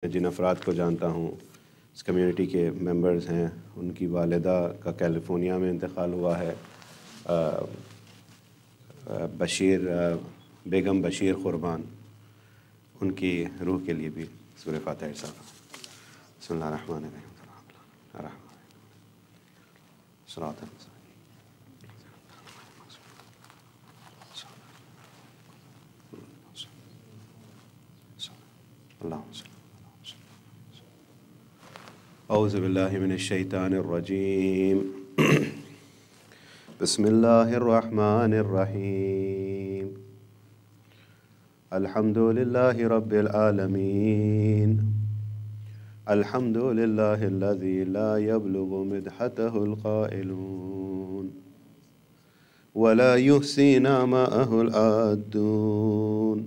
जिन अफराद को जानता हूँ इस कम्युनिटी के मेंबर्स हैं उनकी वालदा का कैलिफोर्निया में इंतकाल हुआ है आ, आ, बशीर आ, बेगम बशीर क़ुरबान उनकी रूह के लिए भी सूर फ़ातह अल्लाह أعوذ بالله من الشيطان الرجيم بسم الله الرحمن الرحيم الحمد لله رب العالمين الحمد لله الذي لا يبلغ مدحته القائلون ولا يحصي ماءه الآدون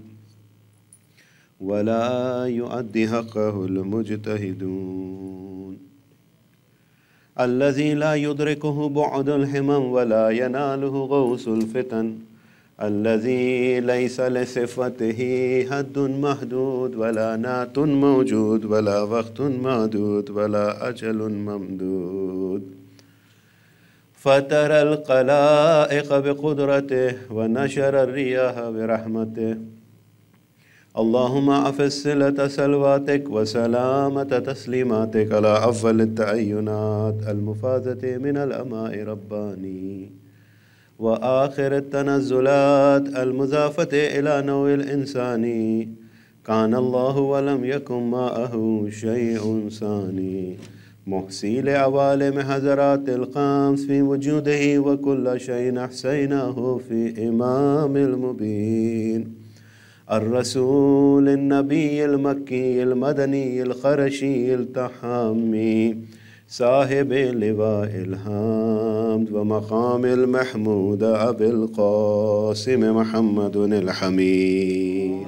ولا يؤدي حقه المجتهدون الذي لا يدركه بعد الحمم ولا يناله غوث الفتن الذي ليس لصفته حد محدود ولا نات موجود ولا وقت معدود ولا أجل ممدود فترى القلائق بقدرته ونشر الرياح برحمته اللهم أفسلة سلواتك وسلامة تسليماتك على أفضل التعينات المفازة من الأماء رباني وآخر التنزلات المزافة إلى نوع الإنساني كان الله ولم يكن معه شيء ثاني محصي لعوالم حزرات الخمس في وجوده وكل شيء أحسيناه في إمام المبين الرسول النبي المكي المدني الخرشي التحامي صاحب لواء الحمد ومقام المحمود أبي القاسم محمد الحميد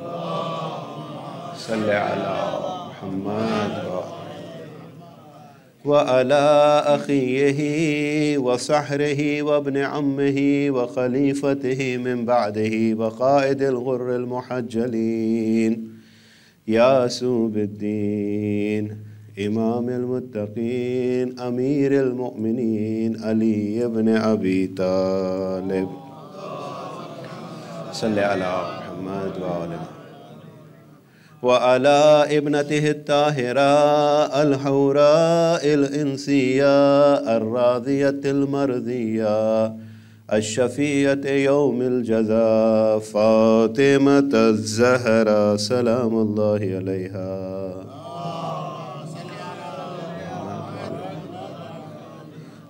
صل على محمد وعلى أخيه وصحره وابن عمه وخليفته من بعده وقائد الغر المحجلين سوب الدين إمام المتقين أمير المؤمنين علي بن أبي طالب صلي على محمد وآل محمد وعلى ابنته الطاهرة الحوراء الإنسية الراضية المرضية الشفية يوم الجزاء فاطمة الزهرة سلام الله عليها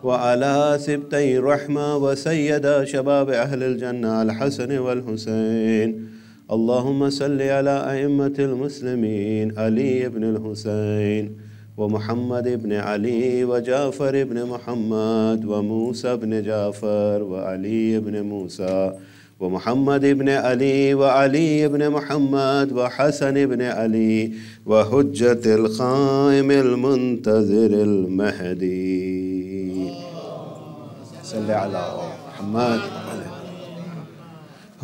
وعلى سبتي رحمة وسيد شباب أهل الجنة الحسن والحسين اللهم صل على أئمة المسلمين علي بن الحسين ومحمد بن علي وجعفر بن محمد وموسى بن جعفر وعلي بن موسى ومحمد بن علي وعلي بن محمد وحسن بن علي وحجة القائم المنتظر المهدي صل على محمد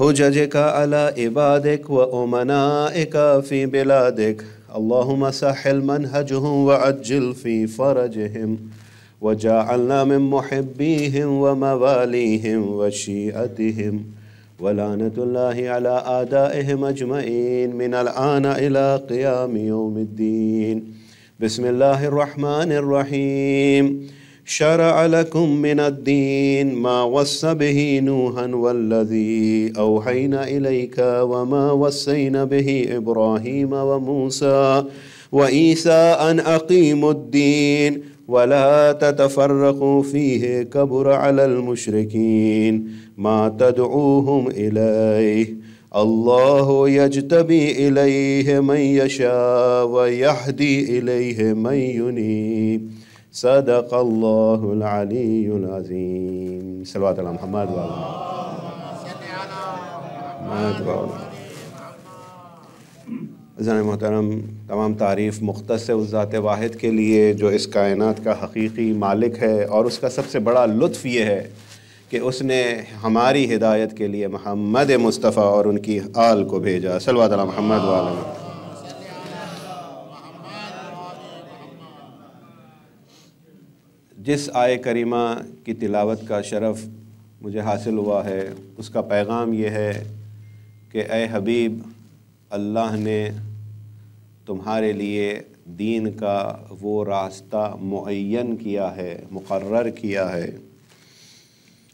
حججك على عبادك وأمنائك في بلادك اللهم سهل منهجهم وعجل في فرجهم وجعلنا من محبيهم ومواليهم وشيئتهم ولعنة الله على أعدائهم أجمعين من الآن إلى قيام يوم الدين بسم الله الرحمن الرحيم شرع لكم من الدين ما وصى به نوحا والذي أوحينا إليك وما وصينا به إبراهيم وموسى وعيسى أن أقيموا الدين ولا تتفرقوا فيه كبر على المشركين ما تدعوهم إليه الله يجتبي إليه من يشاء ويهدي إليه من ينيب محمد وعلى اله ज़न मोहतरम तमाम तारीफ़ मुख्तस उस ज़ात वाहिद के लिए जो इस कायनत का हकीकी मालिक है और उसका सबसे बड़ा लुत्फ़ ये है कि उसने हमारी हिदायत के लिए महमद मुस्तफ़ा और उनकी आल को भेजा सलवा महमद वाला जिस आय करीमा की तिलावत का शरफ़ मुझे हासिल हुआ है उसका पैगाम ये है कि ए हबीब अल्लाह ने तुम्हारे लिए दीन का वो रास्ता मुन किया है मुकर किया है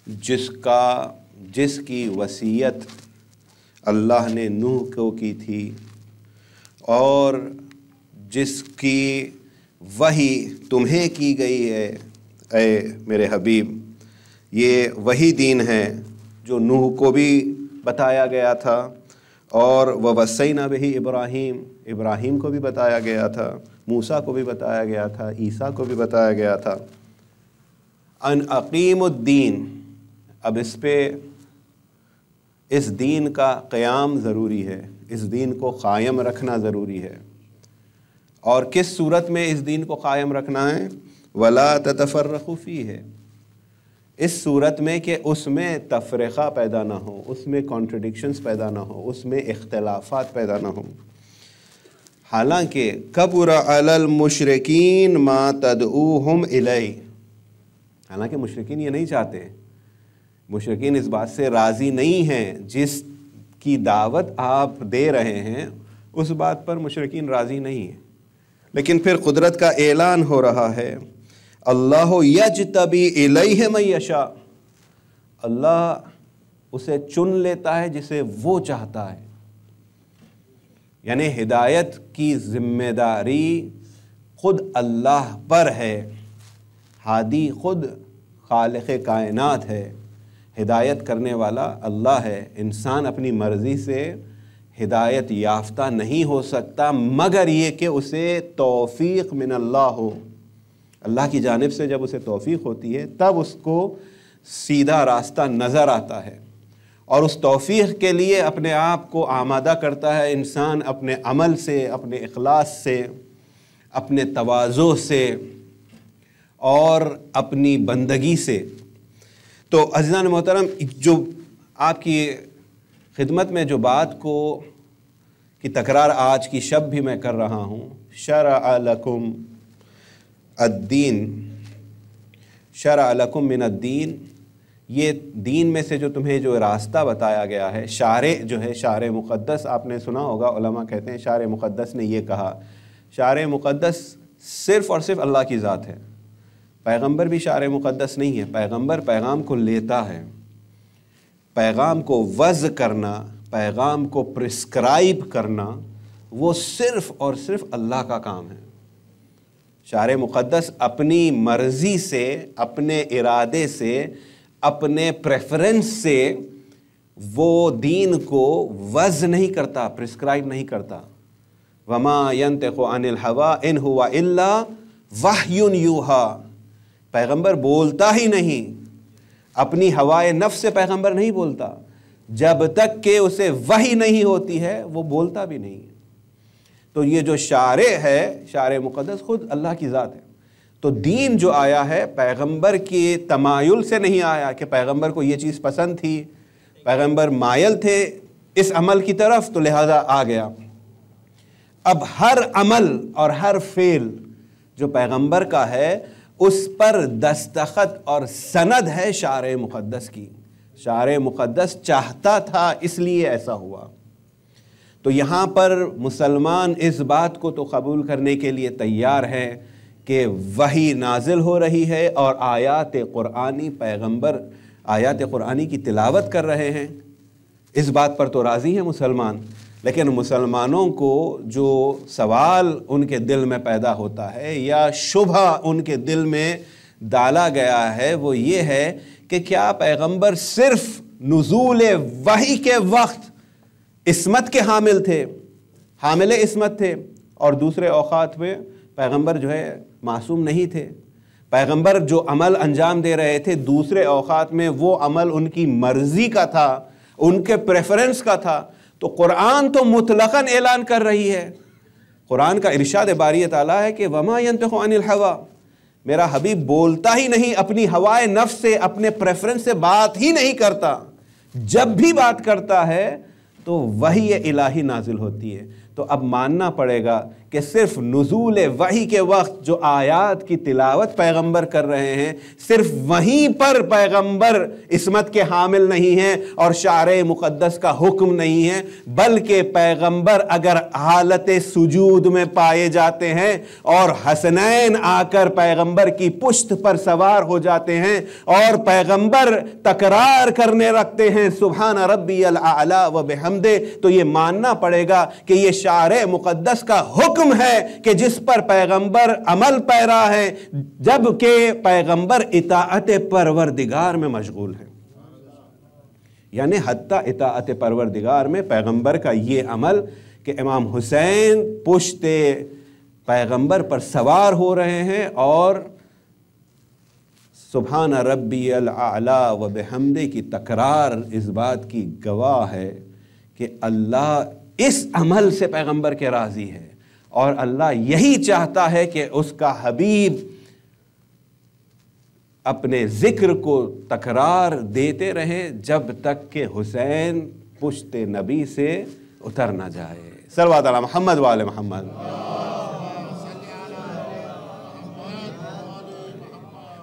जिसका जिसकी वसीयत अल्लाह ने नूह को की थी और जिसकी वही तुम्हें की गई है ए मेरे हबीब ये वही दीन है जो नूह को भी बताया गया था और व वसैना भी इब्राहिम इब्राहिम को भी बताया गया था मूसा को भी बताया गया था ईसा को भी बताया गया था अन अकीमुद्दीन अब इस पे इस दीन का क़याम ज़रूरी है इस दीन को कायम रखना ज़रूरी है और किस सूरत में इस दीन को कायम रखना है वला तफर रखूफ़ी है इस सूरत में कि उसमें तफरक़ा पैदा ना हो उसमें कॉन्ट्रडिक्शंस पैदा ना हो उसमें इख्लाफा पैदा ना हो हालांकि कबूर अलमशरकिन मा हम इलई हालांकि मुशरकिन ये नहीं चाहते मुशरकिन इस बात से राज़ी नहीं हैं जिस की दावत आप दे रहे हैं उस बात पर मुशरकिन राज़ी नहीं है लेकिन फिर कुदरत का ऐलान हो रहा है अल्लाह यज तबी मैशा अल्लाह उसे चुन लेता है जिसे वो चाहता है यानी हिदायत की जिम्मेदारी खुद अल्लाह पर है हादी खुद खाल कायनात है हिदायत करने वाला अल्लाह है इंसान अपनी मर्ज़ी से हिदायत याफ्ता नहीं हो सकता मगर ये कि उसे तोफ़ी मिन अल्लाह हो अल्लाह की जानब से जब उसे तोफ़ी होती है तब उसको सीधा रास्ता नज़र आता है और उस तोफ़ी के लिए अपने आप को आमादा करता है इंसान अपने अमल से अपने अखलास से अपने तोज़ों से और अपनी बंदगी से तो अजीज़ान मोहतरम जो आपकी खिदमत में जो बात को की तकरार आज की शब भी मैं कर रहा हूँ शरा अलकुम अद्दीन अलकुम मिन अद्दीन ये दीन में से जो तुम्हें जो रास्ता बताया गया है शार जो है शार मुक़दस आपने सुना होगा उलमा कहते हैं शार मुक़दस ने ये कहा शार मुक़दस सिर्फ़ और सिर्फ अल्लाह की ज़ात है पैगंबर भी शार मुक़दस नहीं है पैगंबर पैगाम को लेता है पैगाम को वज़ करना पैगाम को प्रिस्क्राइब करना वो सिर्फ़ और सिर्फ अल्लाह का काम है शार मुक़दस अपनी मर्ज़ी से अपने इरादे से अपने प्रेफरेंस से वो दीन को वज नहीं करता प्रिस्क्राइब नहीं करता वमा यंत अनिल हवा इन हुआ इल्ला वाह यून यूहा पैगम्बर बोलता ही नहीं अपनी हवाए नफ से पैगम्बर नहीं बोलता जब तक के उसे वही नहीं होती है वो बोलता भी नहीं है तो ये जो शार है शार मुक़दस ख़ुद अल्लाह की ज़ात है तो दीन जो आया है पैगंबर के तमायुल से नहीं आया कि पैगंबर को ये चीज़ पसंद थी पैगंबर मायल थे इस अमल की तरफ तो लिहाजा आ गया अब हर अमल और हर फेल जो पैगंबर का है उस पर दस्तखत और सनद है शार मुक़दस की शार मुक़दस चाहता था इसलिए ऐसा हुआ तो यहाँ पर मुसलमान इस बात को तो कबूल करने के लिए तैयार हैं कि वही नाजिल हो रही है और आयात क़ुरानी पैगंबर आयात क़ुरानी की तिलावत कर रहे हैं इस बात पर तो राज़ी हैं मुसलमान लेकिन मुसलमानों को जो सवाल उनके दिल में पैदा होता है या शुभ उनके दिल में डाला गया है वो ये है कि क्या पैगंबर सिर्फ नज़ूल वही के वक्त इसमत के हामिल थे हामिल इसमत थे और दूसरे अवात में पैगंबर जो है मासूम नहीं थे पैगंबर जो अमल अंजाम दे रहे थे दूसरे अवात में वो अमल उनकी मर्ज़ी का था उनके प्रेफरेंस का था तो कुरान तो मुतलक़न ऐलान कर रही है कुरान का इरशाद बारी ताला है कि वमा यंतवानिल हवा मेरा हबीब बोलता ही नहीं अपनी हवाए नफ से अपने प्रेफरेंस से बात ही नहीं करता जब भी बात करता है तो वही इलाही नाजिल होती है तो अब मानना पड़ेगा कि सिर्फ नज़ूल वही के वक्त जो आयात की तिलावत पैगंबर कर रहे हैं सिर्फ वहीं पर पैगंबर इसमत के हामिल नहीं हैं और शार मुक़दस का हुक्म नहीं है बल्कि पैगंबर अगर हालत सुजूद में पाए जाते हैं और हसनैन आकर पैगंबर की पुश्त पर सवार हो जाते हैं और पैगंबर तकरार करने रखते हैं सुबह रबी आला व बेहमदे तो ये मानना पड़ेगा कि ये शार मुक़दस का हुक्म हुक्म है कि जिस पर पैगंबर अमल पैरा है जबकि पैगंबर इताअत परवरदिगार में मशगूल है यानी हती इताअत परवरदिगार में पैगंबर का ये अमल कि इमाम हुसैन पुश्ते पैगंबर पर सवार हो रहे हैं और सुबहान रबी अला व बहमदे की तकरार इस बात की गवाह है कि अल्लाह इस अमल से पैगंबर के राज़ी है और अल्लाह यही चाहता है कि उसका हबीब अपने ज़िक्र को तकरार देते रहे जब तक के हुसैन पुश्त नबी से उतर ना जाए सलवा मोहम्मद वाले मोहम्मद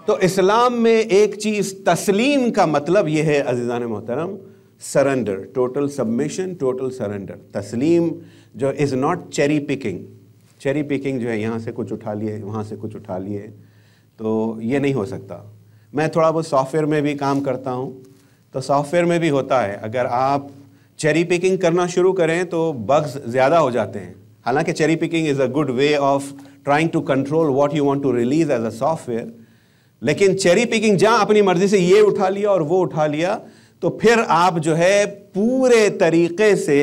तो इस्लाम में एक चीज़ तस्लीम का मतलब यह है अजीज़ान मोहतरम surrender total submission total surrender तस्लीम जो is not cherry picking cherry picking जो है यहाँ से कुछ उठा लिए वहाँ से कुछ उठा लिए तो ये नहीं हो सकता मैं थोड़ा बहुत सॉफ्टवेयर में भी काम करता हूँ तो सॉफ्टवेयर में भी होता है अगर आप चेरी पिकिंग करना शुरू करें तो बग्स ज़्यादा हो जाते हैं हालांकि cherry picking is a good way of trying to control what you want to release as a software लेकिन चेरी पिकिंग जहाँ अपनी मर्जी से ये उठा लिया और वो उठा लिया तो फिर आप जो है पूरे तरीके से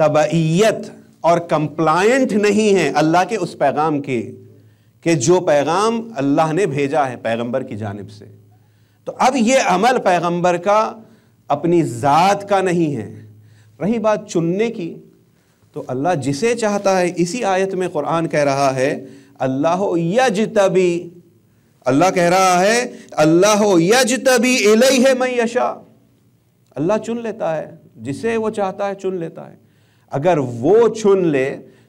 तबीयत और कंप्लायंट नहीं है अल्लाह के उस पैगाम के कि जो पैगाम अल्लाह ने भेजा है पैगंबर की जानब से तो अब यह अमल पैगंबर का अपनी ज़ात का नहीं है रही बात चुनने की तो अल्लाह जिसे चाहता है इसी आयत में कुरान कह रहा है अल्लाह यज तभी अल्लाह कह रहा है अल्लाह यज तभी है मैं यशा अल्लाह चुन लेता है जिसे वो चाहता है चुन लेता है अगर वो चुन ले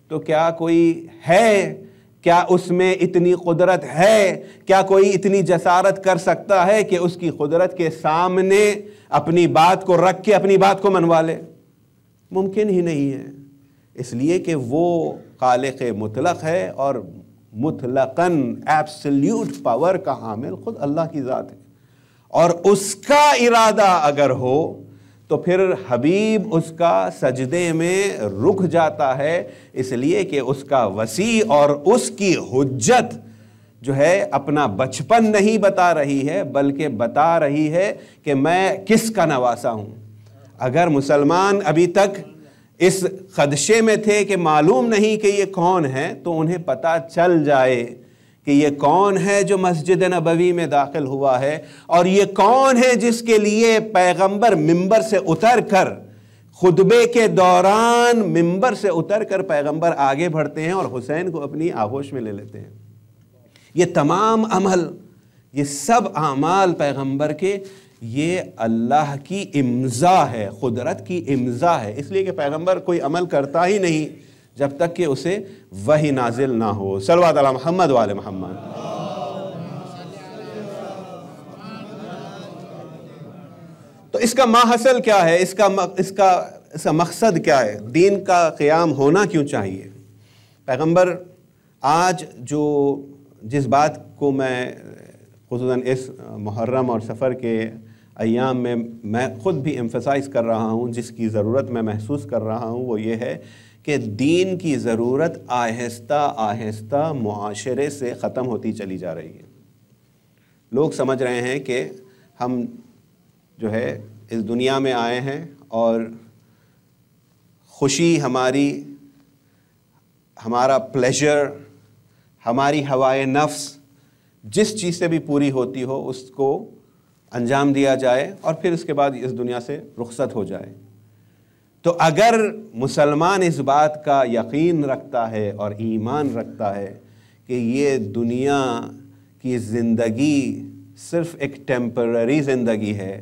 तो क्या कोई है क्या उसमें इतनी कुदरत है क्या कोई इतनी जसारत कर सकता है कि उसकी कुदरत के सामने अपनी बात को रख के अपनी बात को मनवा ले मुमकिन ही नहीं है इसलिए कि वो खालिक मुतलक है और मुतलकन एब्सल्यूट पावर का हामिल ख़ुद अल्लाह की ज़ात है और उसका इरादा अगर हो तो फिर हबीब उसका सजदे में रुक जाता है इसलिए कि उसका वसी और उसकी हजत जो है अपना बचपन नहीं बता रही है बल्कि बता रही है कि मैं किसका नवासा हूँ अगर मुसलमान अभी तक इस खदशे में थे कि मालूम नहीं कि ये कौन है तो उन्हें पता चल जाए कि ये कौन है जो मस्जिद नबवी में दाखिल हुआ है और ये कौन है जिसके लिए पैगंबर मिंबर से उतर कर खुतबे के दौरान मिंबर से उतर कर पैगम्बर आगे बढ़ते हैं और हुसैन को अपनी आगोश में ले लेते हैं ये तमाम अमल ये सब अमाल पैगंबर के ये अल्लाह की इम्ज़ा है क़ुदरत की इम्ज़ा है इसलिए कि पैगंबर कोई अमल करता ही नहीं जब तक कि उसे वही नाजिल ना हो सलवा तला महमद वाल महमद तो इसका माहसल क्या है इसका इसका इसका मकसद क्या है दीन का क़्याम होना क्यों चाहिए पैगंबर आज जो जिस बात को मैं खसूस इस मुहर्रम और सफ़र के अयाम में मैं ख़ुद भी एम्फसाइज़ कर रहा हूँ जिसकी ज़रूरत मैं महसूस कर रहा हूँ वो ये है कि दीन की ज़रूरत आहिस्ता आहिस्ता माशरे से ख़त्म होती चली जा रही है लोग समझ रहे हैं कि हम जो है इस दुनिया में आए हैं और खुशी हमारी हमारा प्लेजर हमारी हवाए नफ्स जिस चीज़ से भी पूरी होती हो उसको अंजाम दिया जाए और फिर उसके बाद इस दुनिया से रुखसत हो जाए तो अगर मुसलमान इस बात का यकीन रखता है और ईमान रखता है कि ये दुनिया की ज़िंदगी सिर्फ एक टेम्पररी ज़िंदगी है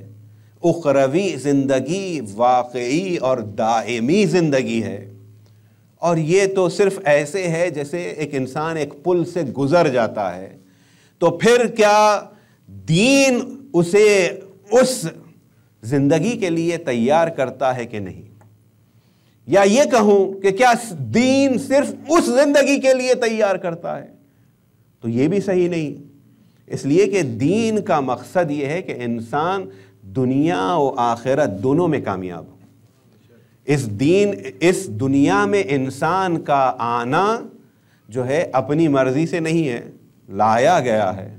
उखरवी ज़िंदगी वाकई और दायमी ज़िंदगी है और ये तो सिर्फ ऐसे है जैसे एक इंसान एक पुल से गुज़र जाता है तो फिर क्या दीन उसे उस ज़िंदगी के लिए तैयार करता है कि नहीं या ये कहूं कि क्या दीन सिर्फ उस जिंदगी के लिए तैयार करता है तो ये भी सही नहीं इसलिए कि दीन का मकसद ये है कि इंसान दुनिया और आखिरत दोनों में कामयाब हो इस दीन इस दुनिया में इंसान का आना जो है अपनी मर्ज़ी से नहीं है लाया गया है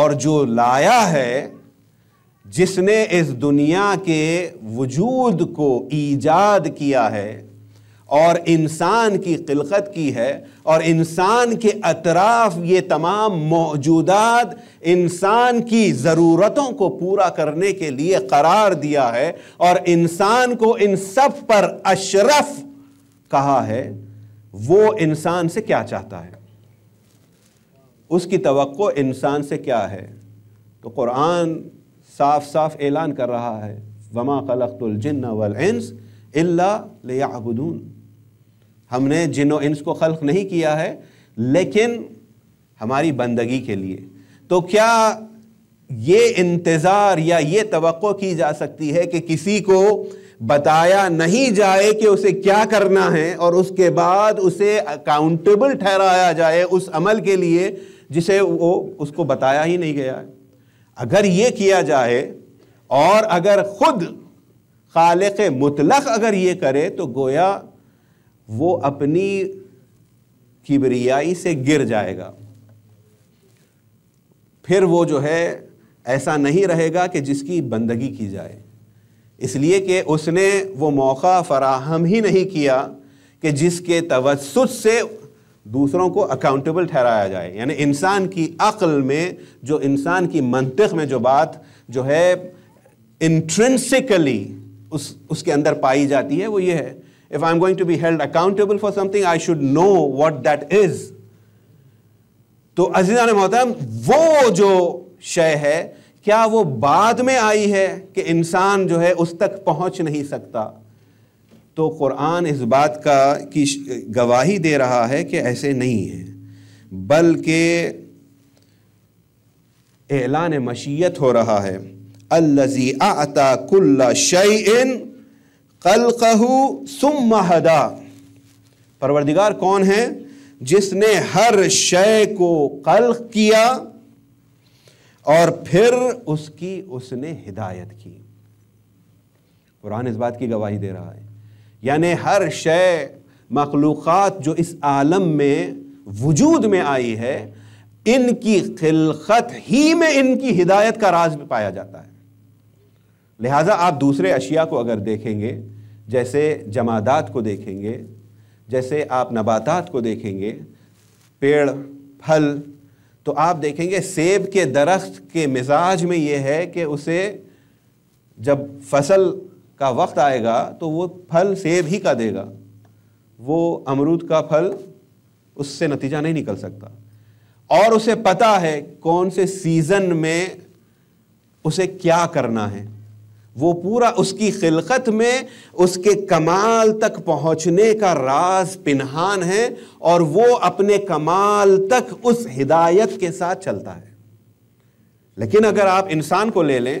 और जो लाया है जिसने इस दुनिया के वजूद को ईजाद किया है और इंसान की खिलकत की है और इंसान के अतराफ ये तमाम मौजूदात इंसान की ज़रूरतों को पूरा करने के लिए करार दिया है और इंसान को इन सब पर अशरफ कहा है वो इंसान से क्या चाहता है उसकी तो इंसान से क्या है तो कुरान साफ साफ ऐलान कर रहा है वमा खलतुलजन वलस अल्लाबून हमने जिन इंस को खल्क नहीं किया है लेकिन हमारी बंदगी के लिए तो क्या ये इंतज़ार या ये तो की जा सकती है कि किसी को बताया नहीं जाए कि उसे क्या करना है और उसके बाद उसे अकाउंटेबल ठहराया जाए उस अमल के लिए जिसे वो उसको बताया ही नहीं गया है अगर ये किया जाए और अगर ख़ुद खाल मुतलक अगर ये करे तो गोया वो अपनी किबरियाई से गिर जाएगा फिर वो जो है ऐसा नहीं रहेगा कि जिसकी बंदगी की जाए इसलिए कि उसने वो मौका फराहम ही नहीं किया कि जिसके तवसत से दूसरों को अकाउंटेबल ठहराया जाए यानी इंसान की अक्ल में जो इंसान की मंतिक में जो बात जो है इंट्रेंसिकली उस उसके अंदर पाई जाती है वो ये है if I am going to be held accountable for something I should know what that is तो अजीजा ने मोहता वो जो शय है क्या वो बाद में आई है कि इंसान जो है उस तक पहुंच नहीं सकता तो क़ुरान इस बात का की गवाही दे रहा है कि ऐसे नहीं है बल्कि एलान मशीयत हो रहा है अल्लज़ी आता कुल्ला शयन कलकहू सुम हदा परवरदिगार कौन है जिसने हर शय को कल किया और फिर उसकी उसने हिदायत की कुरान इस बात की गवाही दे रहा है यानि हर शय मखलूक़ात जो इस आलम में वजूद में आई है इनकी खिलकत ही में इनकी हिदायत का राज भी पाया जाता है लिहाजा आप दूसरे अशिया को अगर देखेंगे जैसे जमादात को देखेंगे जैसे आप नबातात को देखेंगे पेड़ फल तो आप देखेंगे सेब के दरख्त के मिजाज में ये है कि उसे जब फसल का वक्त आएगा तो वो फल सेब ही का देगा वो अमरूद का फल उससे नतीजा नहीं निकल सकता और उसे पता है कौन से सीज़न में उसे क्या करना है वो पूरा उसकी खिलकत में उसके कमाल तक पहुंचने का राज पिनहान है और वो अपने कमाल तक उस हिदायत के साथ चलता है लेकिन अगर आप इंसान को ले लें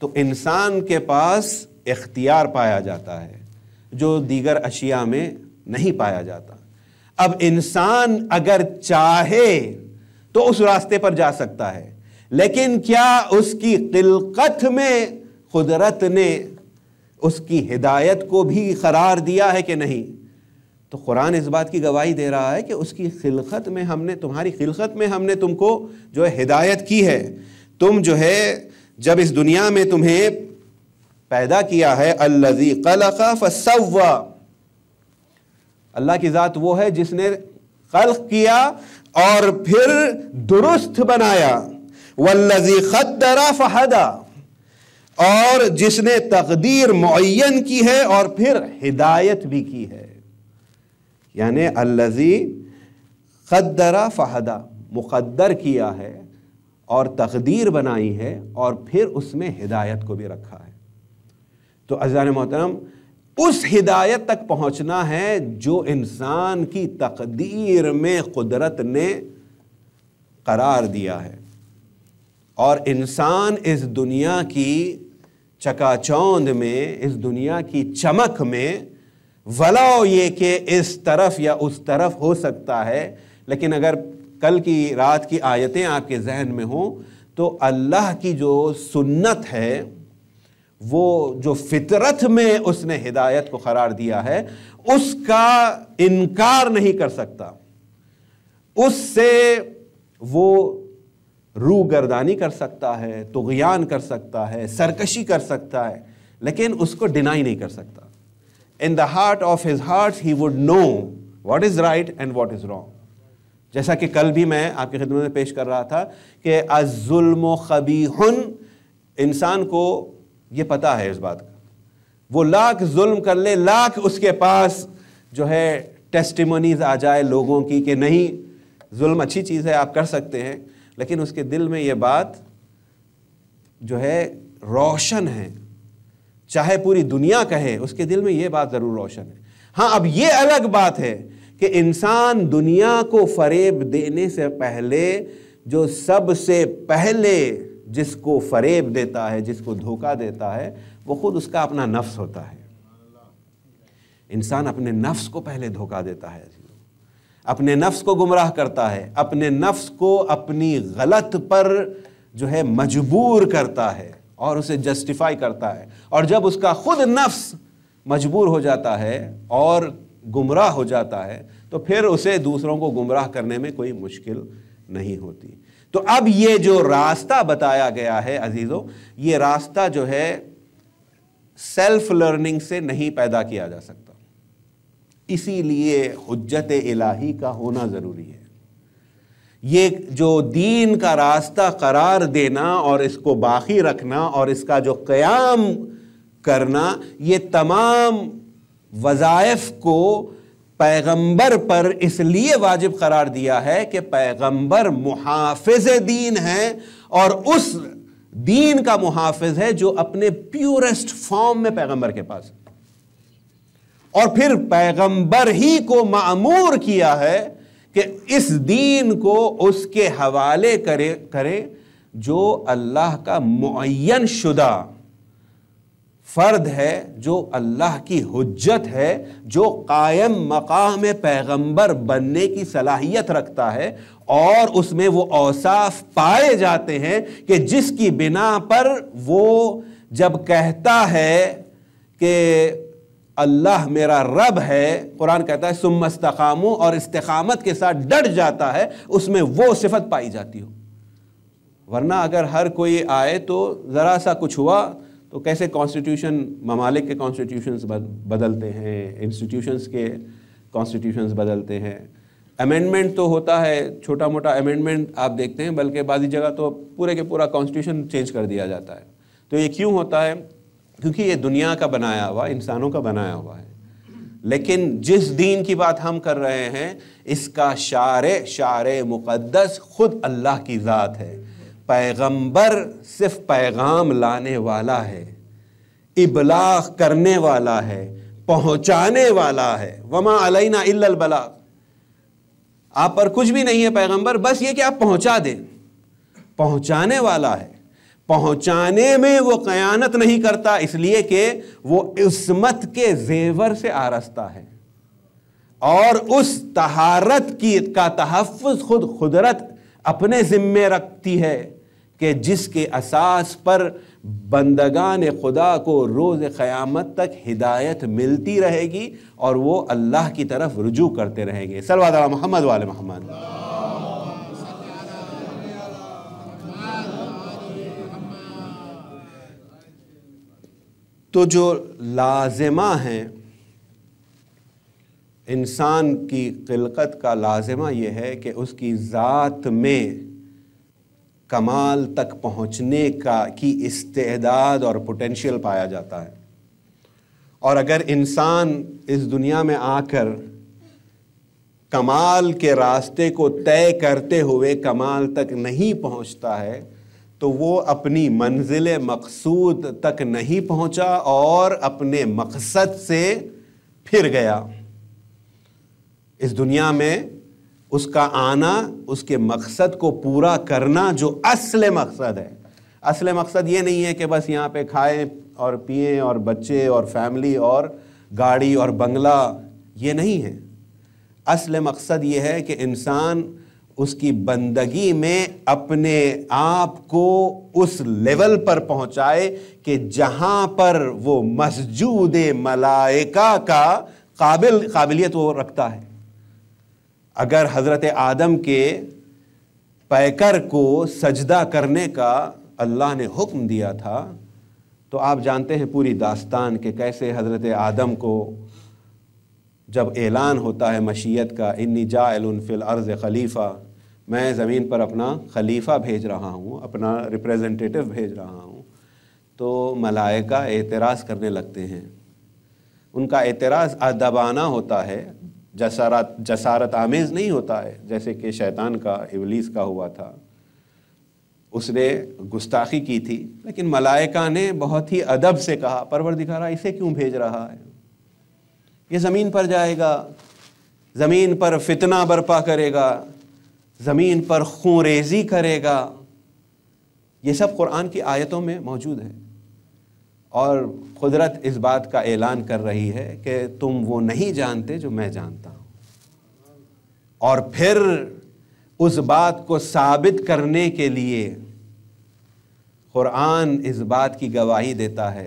तो इंसान के पास इख्तियार पाया जाता है जो दीगर अशिया में नहीं पाया जाता अब इंसान अगर चाहे तो उस रास्ते पर जा सकता है लेकिन क्या उसकी किलकत में कुदरत ने उसकी हिदायत को भी करार दिया है कि नहीं तो कुरान इस बात की गवाही दे रहा है कि उसकी खिलकत में हमने तुम्हारी खिलकत में हमने तुमको जो है हिदायत की है तुम जो है जब इस दुनिया में तुम्हें पैदा किया है अल्लजी कलका फसवा अल्लाह की ज़ात वो है जिसने खल्क किया और फिर दुरुस्त बनाया वल्लजी खदरा फहदा और जिसने तकदीर मुन की है और फिर हिदायत भी की है यानि अल्लजी खदरा फहदा मुकद्दर किया है और तकदीर बनाई है और फिर उसमें हिदायत को भी रखा है तो अजान मोहतरम उस हिदायत तक पहुंचना है जो इंसान की तकदीर में कुदरत ने करार दिया है और इंसान इस दुनिया की चकाचौंध में इस दुनिया की चमक में वलाओ ये कि इस तरफ या उस तरफ हो सकता है लेकिन अगर कल की रात की आयतें आपके जहन में हों तो अल्लाह की जो सुन्नत है वो जो फितरत में उसने हिदायत को करार दिया है उसका इनकार नहीं कर सकता उससे वो गर्दानी कर सकता है तुगयान कर सकता है सरकशी कर सकता है लेकिन उसको डिनाई नहीं कर सकता in the heart of his heart he would know what is right and what is wrong जैसा कि कल भी मैं आपकी खिदमत में पेश कर रहा था कि अजुल्म खबी इंसान को ये पता है इस बात का वो लाख जुल्म कर ले लाख उसके पास जो है टेस्टिमोनीज आ जाए लोगों की कि नहीं जुल्म अच्छी चीज़ है आप कर सकते हैं लेकिन उसके दिल में ये बात जो है रोशन है चाहे पूरी दुनिया कहे उसके दिल में ये बात ज़रूर रोशन है हाँ अब ये अलग बात है कि इंसान दुनिया को फरेब देने से पहले जो सबसे पहले जिसको फरेब देता है जिसको धोखा देता है वो खुद उसका अपना नफ्स होता है इंसान अपने नफ्स को पहले धोखा देता है अपने नफ्स को गुमराह करता है अपने नफ्स को अपनी गलत पर जो है मजबूर करता है और उसे जस्टिफाई करता है और जब उसका खुद नफ्स मजबूर हो जाता है और गुमराह हो जाता है तो फिर उसे दूसरों को गुमराह करने में कोई मुश्किल नहीं होती तो अब ये जो रास्ता बताया गया है अजीज़ों ये रास्ता जो है सेल्फ लर्निंग से नहीं पैदा किया जा सकता इसीलिए हजत इलाही का होना ज़रूरी है ये जो दीन का रास्ता करार देना और इसको बाकी रखना और इसका जो क़याम करना ये तमाम वज़ाइफ को पैगंबर पर इसलिए वाजिब करार दिया है कि पैगंबर मुहाफिज दीन है और उस दीन का मुहाफिज है जो अपने प्योरेस्ट फॉर्म में पैगंबर के पास और फिर पैगंबर ही को मामूर किया है कि इस दीन को उसके हवाले करे करे जो अल्लाह का मुन शुदा फ़र्द है जो अल्लाह की हजत है जो कायम मकाम पैगंबर बनने की सलाहियत रखता है और उसमें वो औसाफ पाए जाते हैं कि जिसकी बिना पर वो जब कहता है कि अल्लाह मेरा रब है कुरान कहता है सुमस्तकामों और इस्तकामत के साथ डट जाता है उसमें वो सिफत पाई जाती हो वरना अगर हर कोई आए तो ज़रा सा कुछ हुआ तो कैसे कॉन्स्टिट्यूशन ममालिक के कॉन्स्टिट्यूशंस बदलते हैं इंस्टीट्यूशंस के कॉन्स्टिट्यूशंस बदलते हैं अमेंडमेंट तो होता है छोटा मोटा अमेंडमेंट आप देखते हैं बल्कि बाजी जगह तो पूरे के पूरा कॉन्स्टिट्यूशन चेंज कर दिया जाता है तो ये क्यों होता है क्योंकि ये दुनिया का बनाया हुआ इंसानों का बनाया हुआ है लेकिन जिस दीन की बात हम कर रहे हैं इसका शार शार मुक़दस ख़ुद अल्लाह की ज़ात है पैगंबर सिर्फ पैगाम लाने वाला है इबलाग करने वाला है पहुंचाने वाला है वमा अलैना इल्लबलाग आप पर कुछ भी नहीं है पैगंबर बस ये कि आप पहुंचा दें पहुंचाने वाला है पहुंचाने में वो कयानत नहीं करता इसलिए कि वो इसमत के जेवर से आरसता है और उस तहारत की का तहफ़ खुद खुदरत अपने ज़िम्मे रखती है कि जिसके असास पर बंदगान खुदा को रोज़ क़यामत तक हिदायत मिलती रहेगी और वो अल्लाह की तरफ रुजू करते रहेंगे सलवा महमद वाल महमद तो जो लाजमा हैं इंसान की किलकत का लाजमा यह है कि उसकी ज़ात में कमाल तक पहुंचने का की इस्तेदाद और पोटेंशियल पाया जाता है और अगर इंसान इस दुनिया में आकर कमाल के रास्ते को तय करते हुए कमाल तक नहीं पहुंचता है तो वो अपनी मंजिल मकसूद तक नहीं पहुंचा और अपने मकसद से फिर गया इस दुनिया में उसका आना उसके मकसद को पूरा करना जो असल मकसद है असल मकसद ये नहीं है कि बस यहाँ पे खाएं और पिए और बच्चे और फैमिली और गाड़ी और बंगला ये नहीं है असल मकसद ये है कि इंसान उसकी बंदगी में अपने आप को उस लेवल पर पहुँचाए कि जहाँ पर वो मस्जूद मलाइका का काबिल काबिलियत वो रखता है अगर हज़रत आदम के पैकर को सजदा करने का अल्लाह ने हुक्म दिया था तो आप जानते हैं पूरी दास्तान के कैसे हज़रत आदम को जब ऐलान होता है मशीयत का इन्नी जाफिल अर्ज़ खलीफ़ा मैं ज़मीन पर अपना खलीफ़ा भेज रहा हूँ अपना रिप्रेजेंटेटिव भेज रहा हूँ तो मलाइका एतराज़ करने लगते हैं उनका एतराज़ अदबाना होता है जसारत जसारत आमेज नहीं होता है जैसे कि शैतान का इवलीस का हुआ था उसने गुस्ताखी की थी लेकिन मलाइका ने बहुत ही अदब से कहा परवर दिखा रहा इसे क्यों भेज रहा है ये ज़मीन पर जाएगा ज़मीन पर फितना बर्पा करेगा ज़मीन पर खूरेजी करेगा ये सब कुरान की आयतों में मौजूद है और कुदरत इस बात का ऐलान कर रही है कि तुम वो नहीं जानते जो मैं जानता हूँ और फिर उस बात को साबित करने के लिए क़ुरान इस बात की गवाही देता है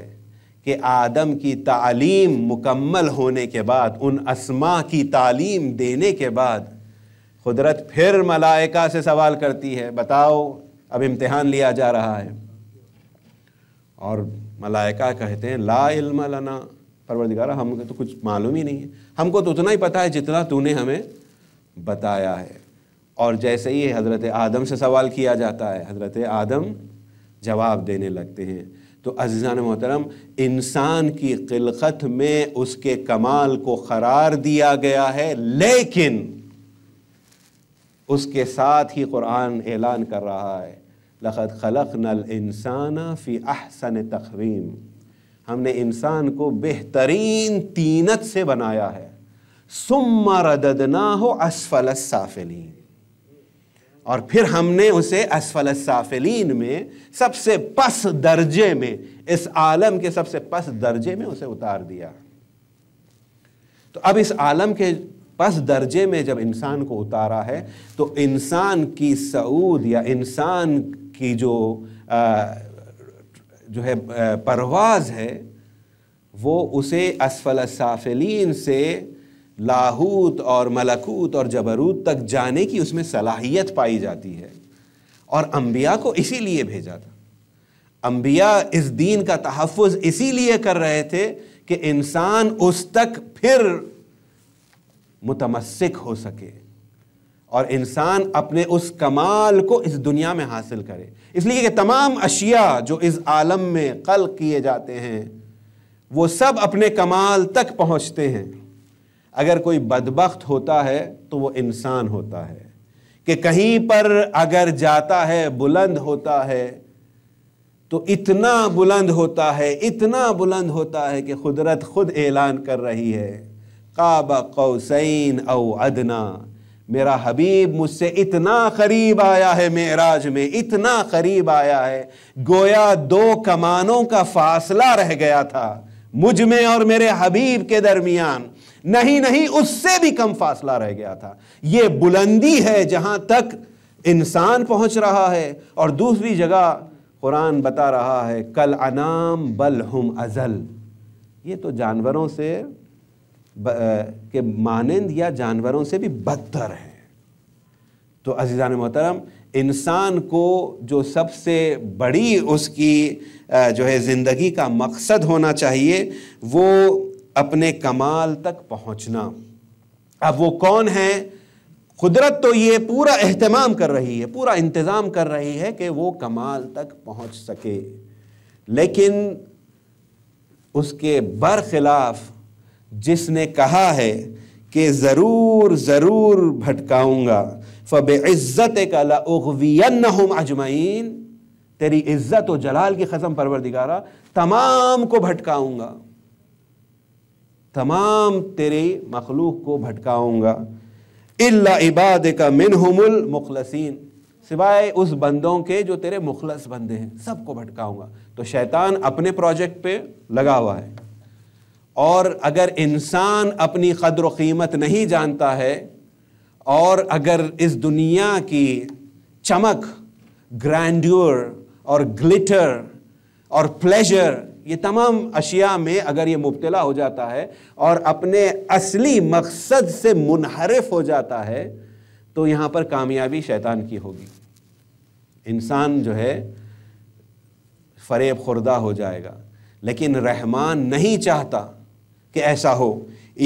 कि आदम की तालीम मुकम्मल होने के बाद उन असमा की तालीम देने के बाद कुदरत फिर मलाइका से सवाल करती है बताओ अब इम्तहान लिया जा रहा है और मलाइका कहते हैं ला इल्म लना परवरदिगार हमको तो कुछ मालूम ही नहीं है हमको तो उतना ही पता है जितना तूने हमें बताया है और जैसे ही हज़रत आदम से सवाल किया जाता है हज़रत आदम जवाब देने लगते हैं तो अजीज़ान मोहतरम इंसान की किलकत में उसके कमाल को करार दिया गया है लेकिन उसके साथ ही कुरान ऐलान कर रहा है लखत खलक नल इंसाना फ़ी अहसन तकवीम हमने इंसान को बेहतरीन तीनत से बनाया है सुम रददना हो असफल साफिलीन और फिर हमने उसे असफल साफिलीन में सबसे पस दर्जे में इस आलम के सबसे पस दर्जे में उसे उतार दिया तो अब इस आलम के पस दर्जे में जब इंसान को उतारा है तो इंसान की सऊद या इंसान की जो आ, जो है परवाज़ है वो उसे असफल साफिलीन से लाहूत और मलकूत और जबरूत तक जाने की उसमें सलाहियत पाई जाती है और अम्बिया को इसीलिए भेजा था अम्बिया इस दीन का तहफ़ इसीलिए कर रहे थे कि इंसान उस तक फिर मुतमस्क हो सके और इंसान अपने उस कमाल को इस दुनिया में हासिल करे इसलिए कि तमाम अशिया जो इस आलम में कल किए जाते हैं वो सब अपने कमाल तक पहुंचते हैं अगर कोई बदबخت होता है तो वो इंसान होता है कि कहीं पर अगर जाता है बुलंद होता है तो इतना बुलंद होता है इतना बुलंद होता है कि कुदरत खुद ऐलान कर रही है काबा कौसैन अव अदना मेरा हबीब मुझसे इतना करीब आया है मेराज में इतना करीब आया है गोया दो कमानों का फासला रह गया था मुझ में और मेरे हबीब के दरमियान नहीं नहीं उससे भी कम फासला रह गया था ये बुलंदी है जहाँ तक इंसान पहुँच रहा है और दूसरी जगह कुरान बता रहा है कल अनाम बल हम अज़ल ये तो जानवरों से के मानंद या जानवरों से भी बदतर है तो अजीज़ान मोहतरम इंसान को जो सबसे बड़ी उसकी जो है ज़िंदगी का मकसद होना चाहिए वो अपने कमाल तक पहुंचना अब वो कौन है कुदरत तो ये पूरा अहतमाम कर रही है पूरा इंतज़ाम कर रही है कि वो कमाल तक पहुंच सके लेकिन उसके बरखिलाफ़ जिसने कहा है कि ज़रूर ज़रूर भटकाऊँगा फ़ब इज़्ज़त कलावियन अजमैन तेरी इज़्ज़त व जलाल की परवर दिखारा तमाम को भटकाऊँगा तमाम तेरे मखलूक को भटकाऊँगा इल्ला इबाद का मिनहमुल मुखलसिन सिवाय उस बंदों के जो तेरे मुखलस बंदे हैं सबको भटकाऊंगा तो शैतान अपने प्रोजेक्ट पे लगा हुआ है और अगर इंसान अपनी कदर कीमत नहीं जानता है और अगर इस दुनिया की चमक ग्रैंड्योर और ग्लिटर और प्लेजर ये तमाम अशिया में अगर ये मुबतला हो जाता है और अपने असली मकसद से मुनहरफ हो जाता है तो यहाँ पर कामयाबी शैतान की होगी इंसान जो है फरेब खुर्दा हो जाएगा लेकिन रहमान नहीं चाहता कि ऐसा हो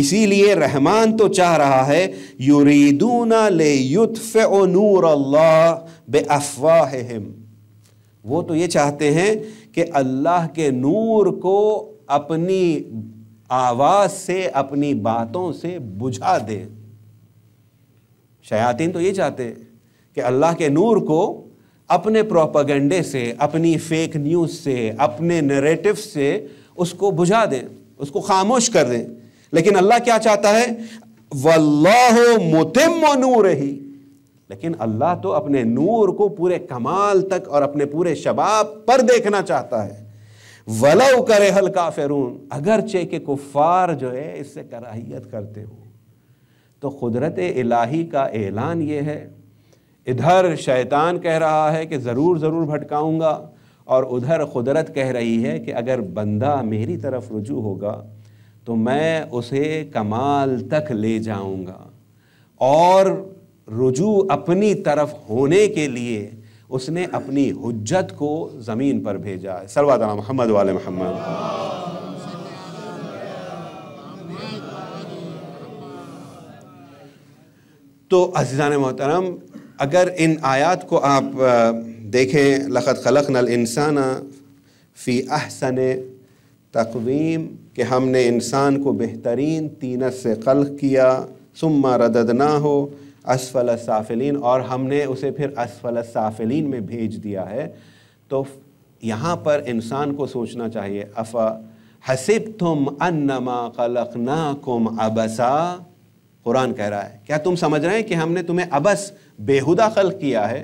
इसीलिए रहमान तो चाह रहा है युरीदूना ले युतफ़ नूर अल्लाह बेअफवाहम वो तो ये चाहते हैं कि अल्लाह के नूर को अपनी आवाज़ से अपनी बातों से बुझा दें शयातीन तो ये चाहते हैं कि अल्लाह के नूर को अपने प्रोपागेंडे से अपनी फेक न्यूज़ से अपने नरेटिव से उसको बुझा दें उसको खामोश कर दें लेकिन अल्लाह क्या चाहता है वल्लाह मुतिम नूर ही लेकिन अल्लाह तो अपने नूर को पूरे कमाल तक और अपने पूरे शबाब पर देखना चाहता है वलव करे हल काफिरून चे के कुफ़ार जो है इससे कराहियत करते हो तो कुदरत इलाही का ऐलान यह है इधर शैतान कह रहा है कि ज़रूर ज़रूर भटकाऊंगा और उधर कुदरत कह रही है कि अगर बंदा मेरी तरफ रुजू होगा तो मैं उसे कमाल तक ले जाऊंगा और रुजू अपनी तरफ होने के लिए उसने अपनी हजत को ज़मीन पर भेजा है सरवा मोहम्मद वाल मोहम्मद तो अजीज़ान मोहतरम अगर इन आयात को आप देखें लखत खलक नल इंसाना फ़ी अहसन तकवीम के हमने इंसान को बेहतरीन तीनत से खल किया सुम्मा ना हो असफल साफिलीन और हमने उसे फिर असफल साफिलीन में भेज दिया है तो यहाँ पर इंसान को सोचना चाहिए अफ़ा हसिब तुम कलक ना कुम अबसा कुरान कह रहा है क्या तुम समझ रहे हैं कि हमने तुम्हें अबस बेहुदा खल किया है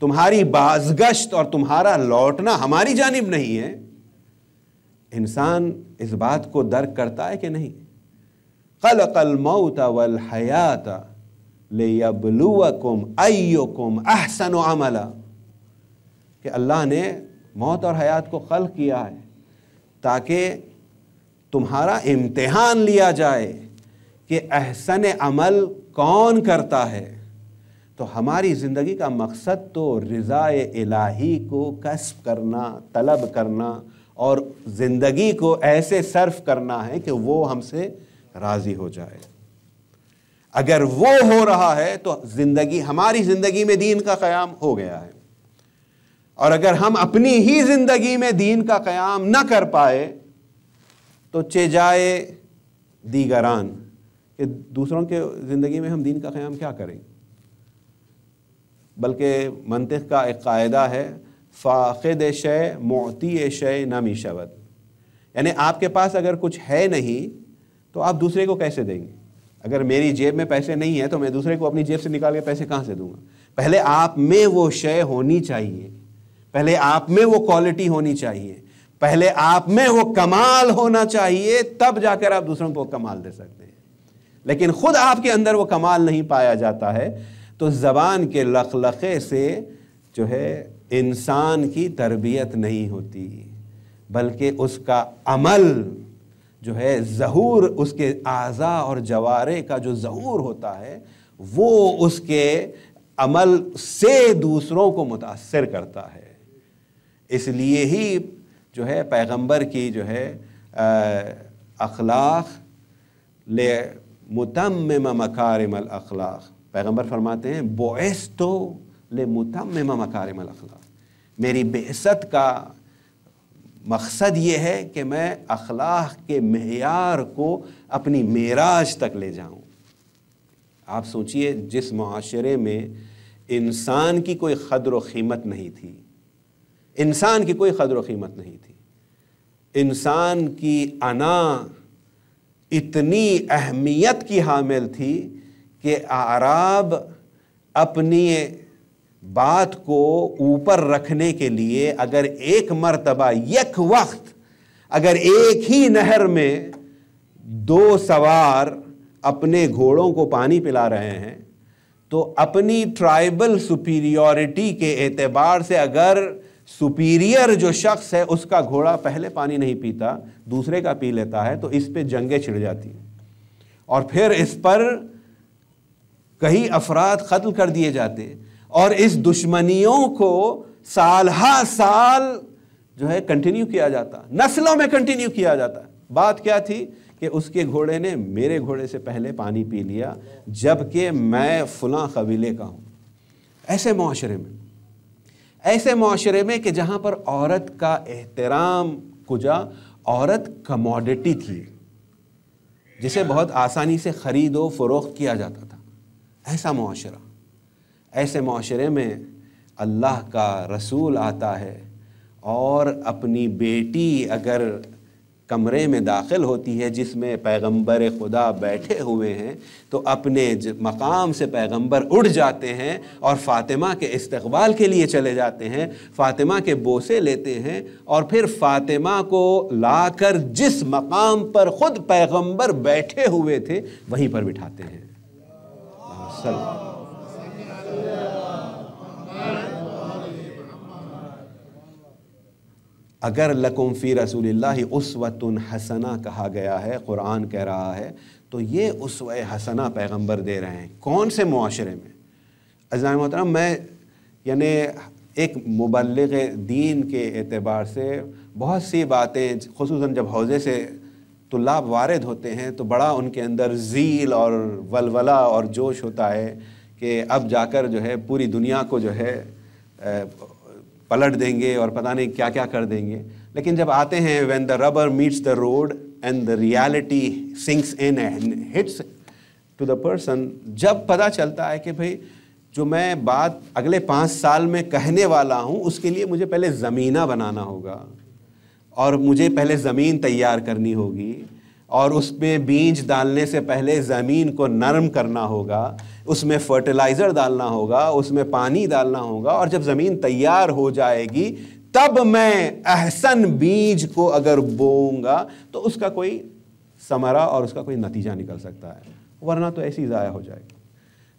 तुम्हारी बाजगश्त और तुम्हारा लौटना हमारी जानब नहीं है इंसान इस बात को दर्क करता है कि नहीं कल कल मऊत वल हयात ले अयो अयुकुम अहसन अमला कि अल्लाह ने मौत और हयात को कल किया है ताकि तुम्हारा इम्तहान लिया जाए कि अहसन अमल कौन करता है तो हमारी ज़िंदगी का मकसद तो रज़ा इलाही को कस्ब करना तलब करना और ज़िंदगी को ऐसे सर्फ करना है कि वो हमसे राज़ी हो जाए अगर वो हो रहा है तो ज़िंदगी हमारी ज़िंदगी में दीन का क़याम हो गया है और अगर हम अपनी ही ज़िंदगी में दीन का क़याम ना कर पाए तो चेजाए दीगरान कि दूसरों के ज़िंदगी में हम दीन का क़याम क्या करें बल्कि मनतख का एक कायदा है फ़ाक़द शय मोती शय नमी शवत यानी आपके पास अगर कुछ है नहीं तो आप दूसरे को कैसे देंगे अगर मेरी जेब में पैसे नहीं है तो मैं दूसरे को अपनी जेब से निकाल के पैसे कहाँ से दूंगा पहले आप में वो शय होनी चाहिए पहले आप में वो क्वालिटी होनी चाहिए पहले आप में वो कमाल होना चाहिए तब जाकर आप दूसरों को कमाल दे सकते हैं लेकिन खुद आपके अंदर वो कमाल नहीं पाया जाता है तो ज़बान के लखे से जो है इंसान की तरबियत नहीं होती बल्कि उसका अमल जो है जहूर उसके आज़ा और जवारे का जो जहूर होता है वो उसके अमल से दूसरों को मुतासर करता है इसलिए ही जो है पैगंबर की जो है अखलाक ले मुतम मकारिम अखलाक़ पैगंबर फरमाते हैं तो ले मुतम मकारम मेरी बेसत का मकसद ये है कि मैं अखलाक के मैार को अपनी मेराज तक ले जाऊँ आप सोचिए जिस माशरे में इंसान की कोई कदर वीमत नहीं थी इंसान की कोई कदर वीमत नहीं थी इंसान की अना इतनी अहमियत की हामिल थी कि आराब अपनी बात को ऊपर रखने के लिए अगर एक मरतबा यक वक्त अगर एक ही नहर में दो सवार अपने घोड़ों को पानी पिला रहे हैं तो अपनी ट्राइबल सुपीरियॉरिटी के एतबार से अगर सुपीरियर जो शख्स है उसका घोड़ा पहले पानी नहीं पीता दूसरे का पी लेता है तो इस पर जंगे छिड़ जाती हैं और फिर इस पर कहीं अफराद कत्ल कर दिए जाते और इस दुश्मनियों को साल हा साल जो है कंटिन्यू किया जाता नस्लों में कंटिन्यू किया जाता बात क्या थी कि उसके घोड़े ने मेरे घोड़े से पहले पानी पी लिया जबकि मैं फलां कबीले का हूँ ऐसे माशरे में ऐसे माशरे में कि जहाँ पर औरत का एहतराम कुजा औरत कमोडिटी थी जिसे बहुत आसानी से ख़रीदो फरोख्त किया जाता था ऐसा माशरा ऐसे माशरे में अल्लाह का रसूल आता है और अपनी बेटी अगर कमरे में दाखिल होती है जिसमें पैगंबर खुदा बैठे हुए हैं तो अपने मकाम से पैगंबर उड़ जाते हैं और फातिमा के इस्तबाल के लिए चले जाते हैं फातिमा के बोसे लेते हैं और फिर फातिमा को लाकर जिस मकाम पर ख़ुद पैगंबर बैठे हुए थे वहीं पर बिठाते हैं अगर लकुम फ़ी रसूल उसवतन हसना कहा गया है क़ुरान कह रहा है तो ये उसव हसना पैगंबर दे रहे हैं कौन से माशरे में अजा मोहतरम मैं यानी एक मुबलग दीन के अतबार से बहुत सी बातें खसूस जब हौज़े से तो लाभ वारद होते हैं तो बड़ा उनके अंदर ज़ील और वलवला और जोश होता है कि अब जाकर जो है पूरी दुनिया को जो है पलट देंगे और पता नहीं क्या क्या कर देंगे लेकिन जब आते हैं when the rubber meets the road and the reality sinks in and hits to the person जब पता चलता है कि भाई जो मैं बात अगले पाँच साल में कहने वाला हूँ उसके लिए मुझे पहले ज़मीना बनाना होगा और मुझे पहले ज़मीन तैयार करनी होगी और उसमें बीज डालने से पहले ज़मीन को नरम करना होगा उसमें फर्टिलाइज़र डालना होगा उसमें पानी डालना होगा और जब ज़मीन तैयार हो जाएगी तब मैं अहसन बीज को अगर बोऊंगा तो उसका कोई समरा और उसका कोई नतीजा निकल सकता है वरना तो ऐसी ज़ाया हो जाएगी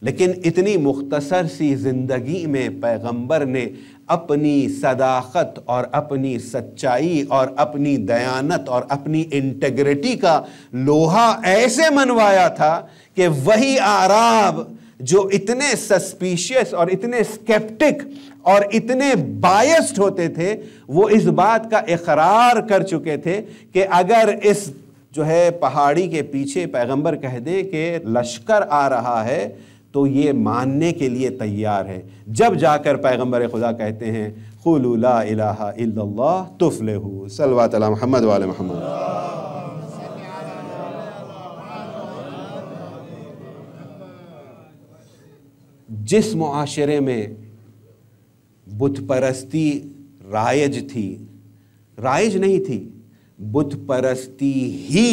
लेकिन इतनी मुख्तसर सी ज़िंदगी में पैगंबर ने अपनी सदाकत और अपनी सच्चाई और अपनी दयानत और अपनी इंटेग्रिटी का लोहा ऐसे मनवाया था कि वही आराब जो इतने सस्पिशियस और इतने स्केप्टिक और इतने बायस्ड होते थे वो इस बात का इकरार कर चुके थे कि अगर इस जो है पहाड़ी के पीछे पैगंबर कह दे कि लश्कर आ रहा है तो ये मानने के लिए तैयार है जब जाकर पैगम्बर खुदा कहते हैं खुलूला महमद वाल महमद जिस माशरे में बुतपरस्ती राइज रायज थी राइज नहीं थी बुतपरस्ती ही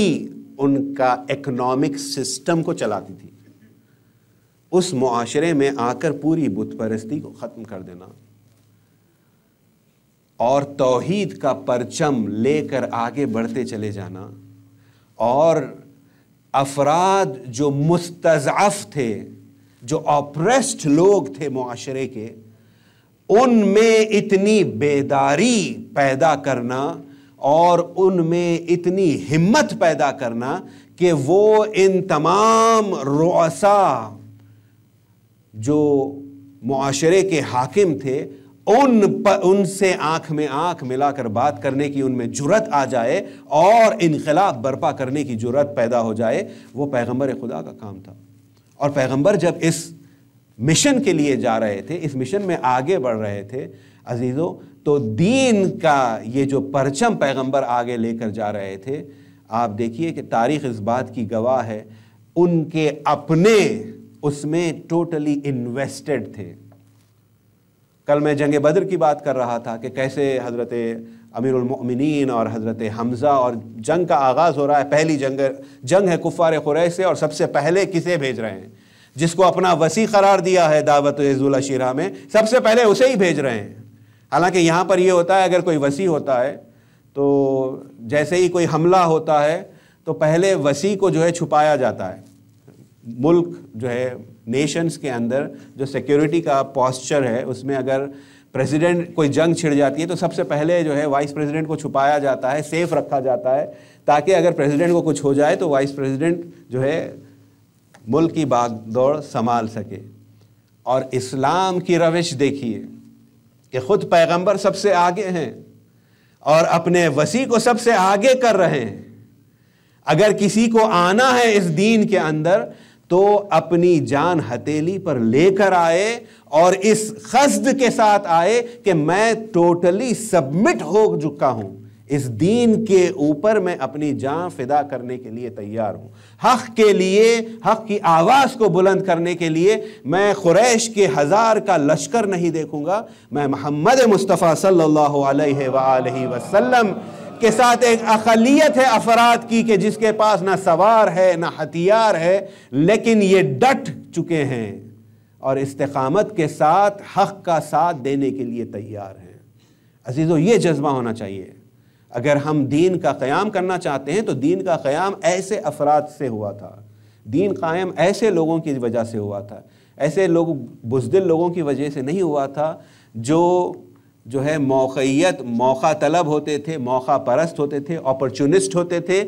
उनका इकोनॉमिक सिस्टम को चलाती थी उस माशरे में आकर पूरी बुत परस्ती को ख़त्म कर देना और तोहद का परचम लेकर आगे बढ़ते चले जाना और अफराद जो मुस्तफ़ थे जो ऑप्रेस्ड लोग थे माशरे के उनमें इतनी बेदारी पैदा करना और उनमें इतनी हिम्मत पैदा करना कि वो इन तमाम रोसा जो माशरे के हाकिम थे उन पर उनसे आंख में आंख मिलाकर बात करने की उनमें जुरत आ जाए और इनकलाब बर्पा करने की जुरत पैदा हो जाए वो पैगंबर खुदा का काम था और पैगंबर जब इस मिशन के लिए जा रहे थे इस मिशन में आगे बढ़ रहे थे अजीज़ों तो दीन का ये जो परचम पैगंबर आगे लेकर जा रहे थे आप देखिए कि तारीख इस बात की गवाह है उनके अपने उसमें टोटली इन्वेस्टेड थे कल मैं जंग बद्र की बात कर रहा था कि कैसे हज़रत अमीरमिन और हज़रत हमज़ा और जंग का आगाज़ हो रहा है पहली जंग जंग है कुफ़ार खुरै से और सबसे पहले किसे भेज रहे हैं जिसको अपना वसी करार दिया है दावत शीरा में सबसे पहले उसे ही भेज रहे हैं हालांकि यहाँ पर यह होता है अगर कोई वसी होता है तो जैसे ही कोई हमला होता है तो पहले वसी को जो है छुपाया जाता है मुल्क जो है नेशंस के अंदर जो सिक्योरिटी का पॉस्चर है उसमें अगर प्रेसिडेंट कोई जंग छिड़ जाती है तो सबसे पहले जो है वाइस प्रेसिडेंट को छुपाया जाता है सेफ रखा जाता है ताकि अगर प्रेसिडेंट को कुछ हो जाए तो वाइस प्रेसिडेंट जो है मुल्क की बाग दौड़ संभाल सके और इस्लाम की रविश देखिए कि खुद पैगंबर सबसे आगे हैं और अपने वसी को सबसे आगे कर रहे हैं अगर किसी को आना है इस दीन के अंदर तो अपनी जान हथेली पर लेकर आए और इस खस्द के साथ आए कि मैं टोटली सबमिट हो चुका हूं इस दीन के ऊपर मैं अपनी जान फिदा करने के लिए तैयार हूं हक के लिए हक की आवाज़ को बुलंद करने के लिए मैं खुरैश के हज़ार का लश्कर नहीं देखूंगा मैं मोहम्मद मुस्तफ़ा सल्लल्लाहु अलैहि वसल्लम के साथ एक अखलियत है अफराद की कि जिसके पास ना सवार है ना हथियार है लेकिन ये डट चुके हैं और इस्तकामत के साथ हक का साथ देने के लिए तैयार हैं अजीज़ो ये जज्बा होना चाहिए अगर हम दीन का क़्याम करना चाहते हैं तो दीन का क़याम ऐसे अफराद से हुआ था दीन कायम ऐसे लोगों की वजह से हुआ था ऐसे लोग बुजदिल लोगों की वजह से नहीं हुआ था जो जो है मौक़ियत मौका तलब होते थे मौका परस्त होते थे अपॉर्चुनिस्ट होते थे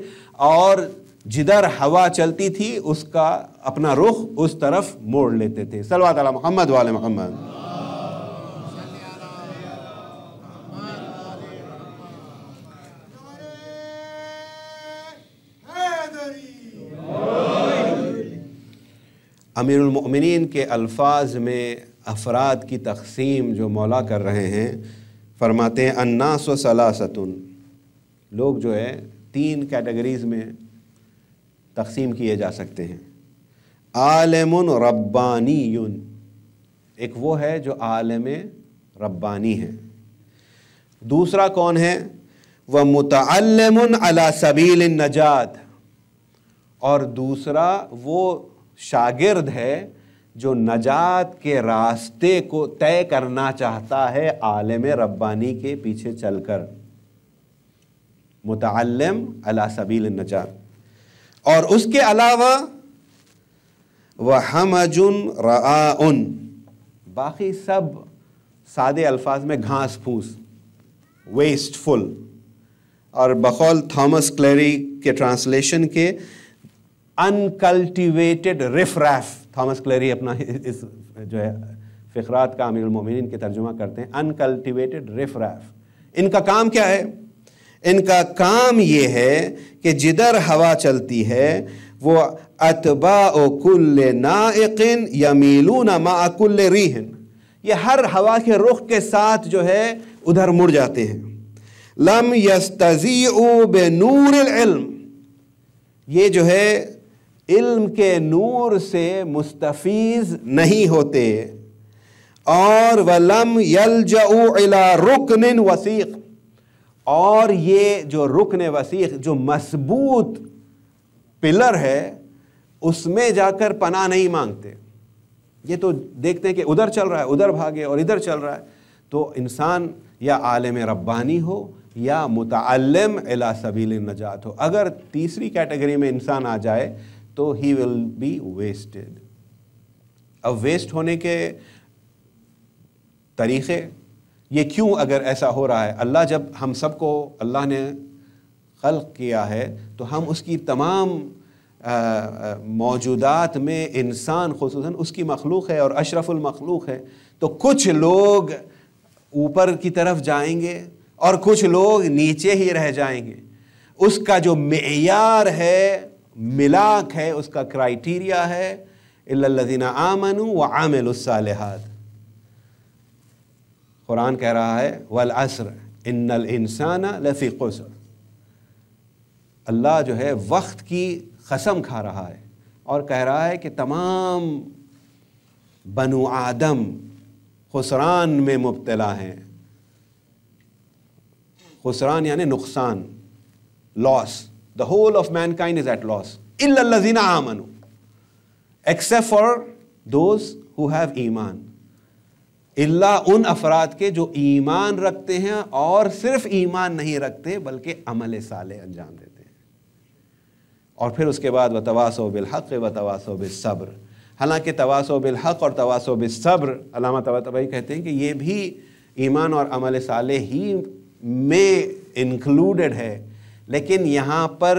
और जिधर हवा चलती थी उसका अपना रुख उस तरफ मोड़ लेते थे सलवा तला मोहम्मद वाले मोहम्मद अमीरमिन के अल्फाज में अफराद की तकसीम जो मौला कर रहे हैं फरमाते हैं अन्नास व सलासतुन लोग जो है तीन कैटेगरीज़ में तकसीम किए जा सकते हैं आलम रब्बानी एक वो है जो आलम रब्बानी है दूसरा कौन है वह मुतम अला सबील नजात और दूसरा वो शागिर्द है जो नजात के रास्ते को तय करना चाहता है आलम रब्बानी के पीछे चलकर मुतम अला सबील नजात और उसके अलावा वह हमजुन रआन बाकी सब सादे अल्फाज में घास फूस वेस्टफुल और बकौल थॉमस क्लेरी के ट्रांसलेशन के अनकल्टिवेटेड रिफराफ थॉमस क्लेरी अपना इस जो है फ़िकरात का अमीर मोमिन के तर्जुमा करते हैं अनकल्टिवेटेड रिफराफ इनका काम क्या है इनका काम यह है कि जिधर हवा चलती है वो अतबा कुल नाकिन यमीलू अकुल रिहन ये हर हवा के रुख के साथ जो है उधर मुड़ जाते हैं लम यस्तजी बे नूर इल्म ये जो है इल्म के नूर से मुस्तफ़ीज नहीं होते और वलम यलजला रुकन वसीक और ये जो रुकन वसीक जो मजबूत पिलर है उसमें जाकर पना नहीं मांगते ये तो देखते हैं कि उधर चल रहा है उधर भागे और इधर चल रहा है तो इंसान या आलम रब्बानी हो या मुतम अला सबील नजात हो अगर तीसरी कैटेगरी में इंसान आ जाए तो ही विल बी वेस्टेड अब वेस्ट होने के तरीक़े ये क्यों अगर ऐसा हो रहा है अल्लाह जब हम सबको अल्लाह ने खल किया है तो हम उसकी तमाम मौजूदात में इंसान खसूस उसकी मखलूक है और अशरफुलमखलूक है तो कुछ लोग ऊपर की तरफ जाएंगे और कुछ लोग नीचे ही रह जाएंगे उसका जो मैार है मिलाक है उसका क्राइटीरिया है इल्लल्लज़ीना आमनु व आमिलुस्सालिहात कुरान कह रहा है वल असर इन्नल इंसाना लफ़ी कसर अल्लाह जो है वक्त की कसम खा रहा है और कह रहा है कि तमाम बनु आदम खुसरान में मुबतला हैं खुसरान यानी नुकसान loss the whole of mankind is at loss. Illallazina amanu. Except for those who have iman. इल्ला उन अफराद के जो ईमान रखते हैं और सिर्फ ईमान नहीं रखते बल्कि अमल साले अंजाम देते हैं और फिर उसके बाद वतवासो बिलहक वतवासो बिसब्र हालांकि तवासो बिलहक और तवासो बिसब्र अलामा तबातबाई कहते हैं कि ये भी ईमान और अमल साले ही में इंक्लूडेड है लेकिन यहाँ पर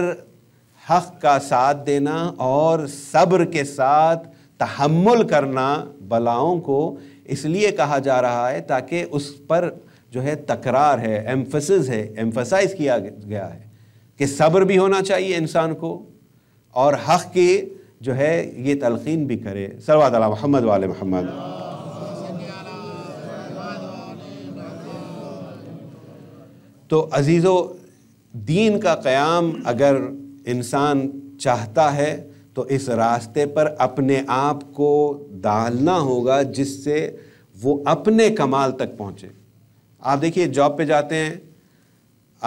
हक का साथ देना और सब्र के साथ तहमुल करना बलाओं को इसलिए कहा जा रहा है ताकि उस पर जो है तकरार है एम्फसिस है एम्फसाइज किया गया है कि सब्र भी होना चाहिए इंसान को और हक के जो है ये तलखीन भी करे सरवाद महमद वाल महमद तो अजीज़ो दीन का क़्याम अगर इंसान चाहता है तो इस रास्ते पर अपने आप को डालना होगा जिससे वो अपने कमाल तक पहुँचे आप देखिए जॉब पे जाते हैं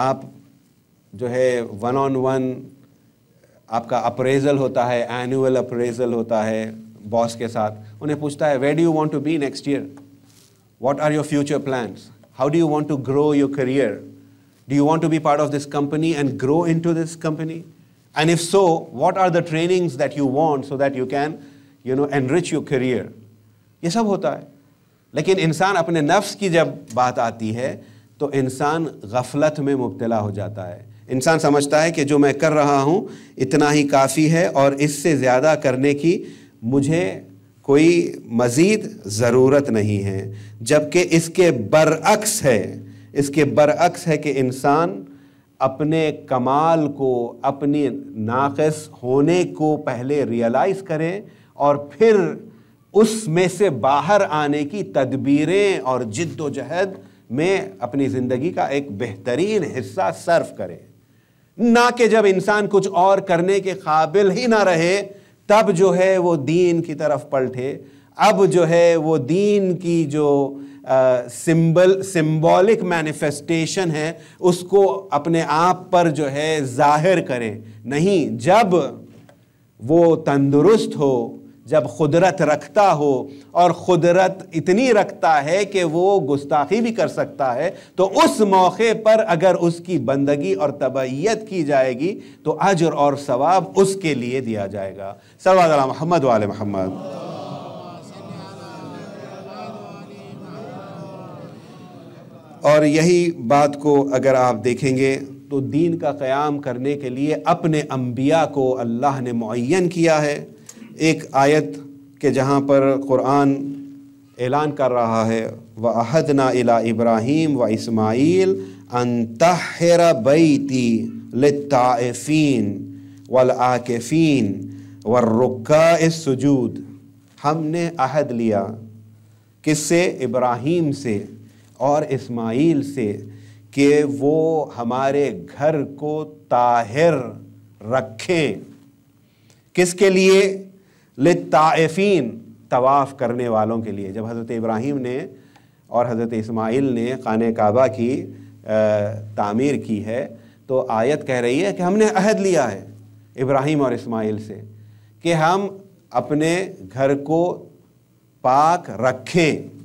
आप जो है वन ऑन वन आपका अप्रेजल होता है एनुअल अप्रेजल होता है बॉस के साथ उन्हें पूछता है where do you want to be next year what are your future plans how do you want to grow your career Do you want to be part of this company and grow into this company? And if so, what are the trainings that you want so that you can, you know, enrich your career? ये सब होता है लेकिन इंसान अपने नफ्स की जब बात आती है तो इंसान गफलत में मुबतला हो जाता है इंसान समझता है कि जो मैं कर रहा हूँ इतना ही काफ़ी है और इससे ज़्यादा करने की मुझे कोई मज़ीद ज़रूरत नहीं है जबकि इसके बरअक्स है इसके बरअक्स है कि इंसान अपने कमाल को अपनी नाकस होने को पहले रियलाइज़ करें और फिर उसमें से बाहर आने की तदबीरें और जद्दोजहद में अपनी ज़िंदगी का एक बेहतरीन हिस्सा सर्व करें ना कि जब इंसान कुछ और करने के काबिल ही ना रहे तब जो है वो दीन की तरफ पलटे अब जो है वो दीन की जो सिंबल सिंबॉलिक मैनिफेस्टेशन है उसको अपने आप पर जो है जाहिर करें नहीं जब वो तंदुरुस्त हो जब खुदरत रखता हो और खुदरत इतनी रखता है कि वो गुस्ताखी भी कर सकता है तो उस मौके पर अगर उसकी बंदगी और तबैयत की जाएगी तो अजर और सवाब उसके लिए दिया जाएगा सलवा मोहम्मद वाले महमद और यही बात को अगर आप देखेंगे तो दीन का क़्याम करने के लिए अपने अम्बिया को अल्लाह ने मुन किया है एक आयत के जहाँ पर क़ुरान ऐलान कर रहा है व अहद ना इला इब्राहीम व इसमाइल बई ती लाफ़ीन वल आकेफ़ीन व रुका सजूद हमने अहद लिया किससे इब्राहीम से और इस्माइल से कि वो हमारे घर को ताहिर रखें किसके लिए लिताफ़ीन तवाफ़ करने वालों के लिए जब हज़रत इब्राहिम ने और हज़रत इस्माइल ने खान काबा की तामीर की है तो आयत कह रही है कि हमने अहद लिया है इब्राहिम और इस्माइल से कि हम अपने घर को पाक रखें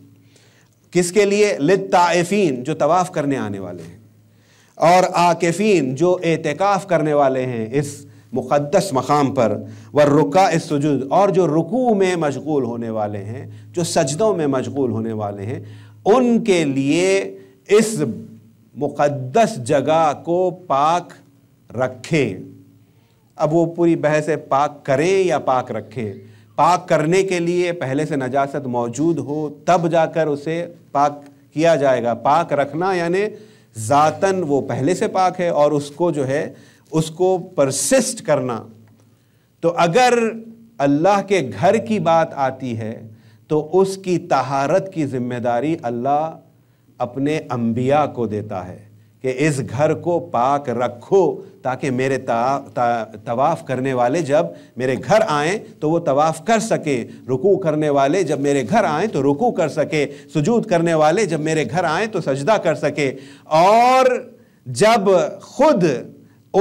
किसके लिए लिताफ़ीन जो तवाफ़ करने आने वाले हैं और आकेफ़ीन जो एहतिकाफ़ करने वाले हैं इस मुक़दस मकाम पर व रुका इस सजूद और जो रुकू में मशगूल होने वाले हैं जो सजदों में मशगूल होने वाले हैं उनके लिए इस मुक़दस जगह को पाक रखें अब वो पूरी बहस है पाक करें या पाक रखें पाक करने के लिए पहले से नजासत मौजूद हो तब जाकर उसे पाक किया जाएगा पाक रखना यानि ज़ातन वो पहले से पाक है और उसको जो है उसको परसिस्ट करना तो अगर अल्लाह के घर की बात आती है तो उसकी तहारत की जिम्मेदारी अल्लाह अपने अम्बिया को देता है कि इस घर को पाक रखो ताकि मेरे तवाफ़ करने वाले जब मेरे घर आएँ तो वो तवाफ़ कर सके रुकू करने वाले जब मेरे घर आएँ तो रुकू कर सके सुजूद करने वाले जब मेरे घर आएँ तो सजदा कर सके और जब खुद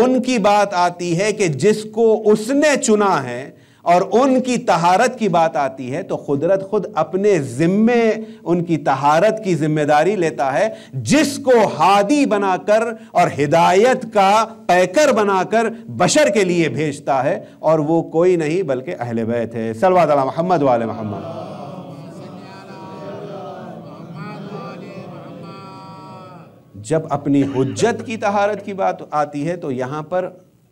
उनकी बात आती है कि जिसको उसने चुना है और उनकी तहारत की बात आती है तो कुदरत खुद अपने ज़िम्मे उनकी तहारत की जिम्मेदारी लेता है जिसको हादी बनाकर और हिदायत का पैकर बनाकर बशर के लिए भेजता है और वो कोई नहीं बल्कि अहल बैत है सलवाद महमद वाले महमद जब अपनी हजत की तहारत की बात आती है तो यहां पर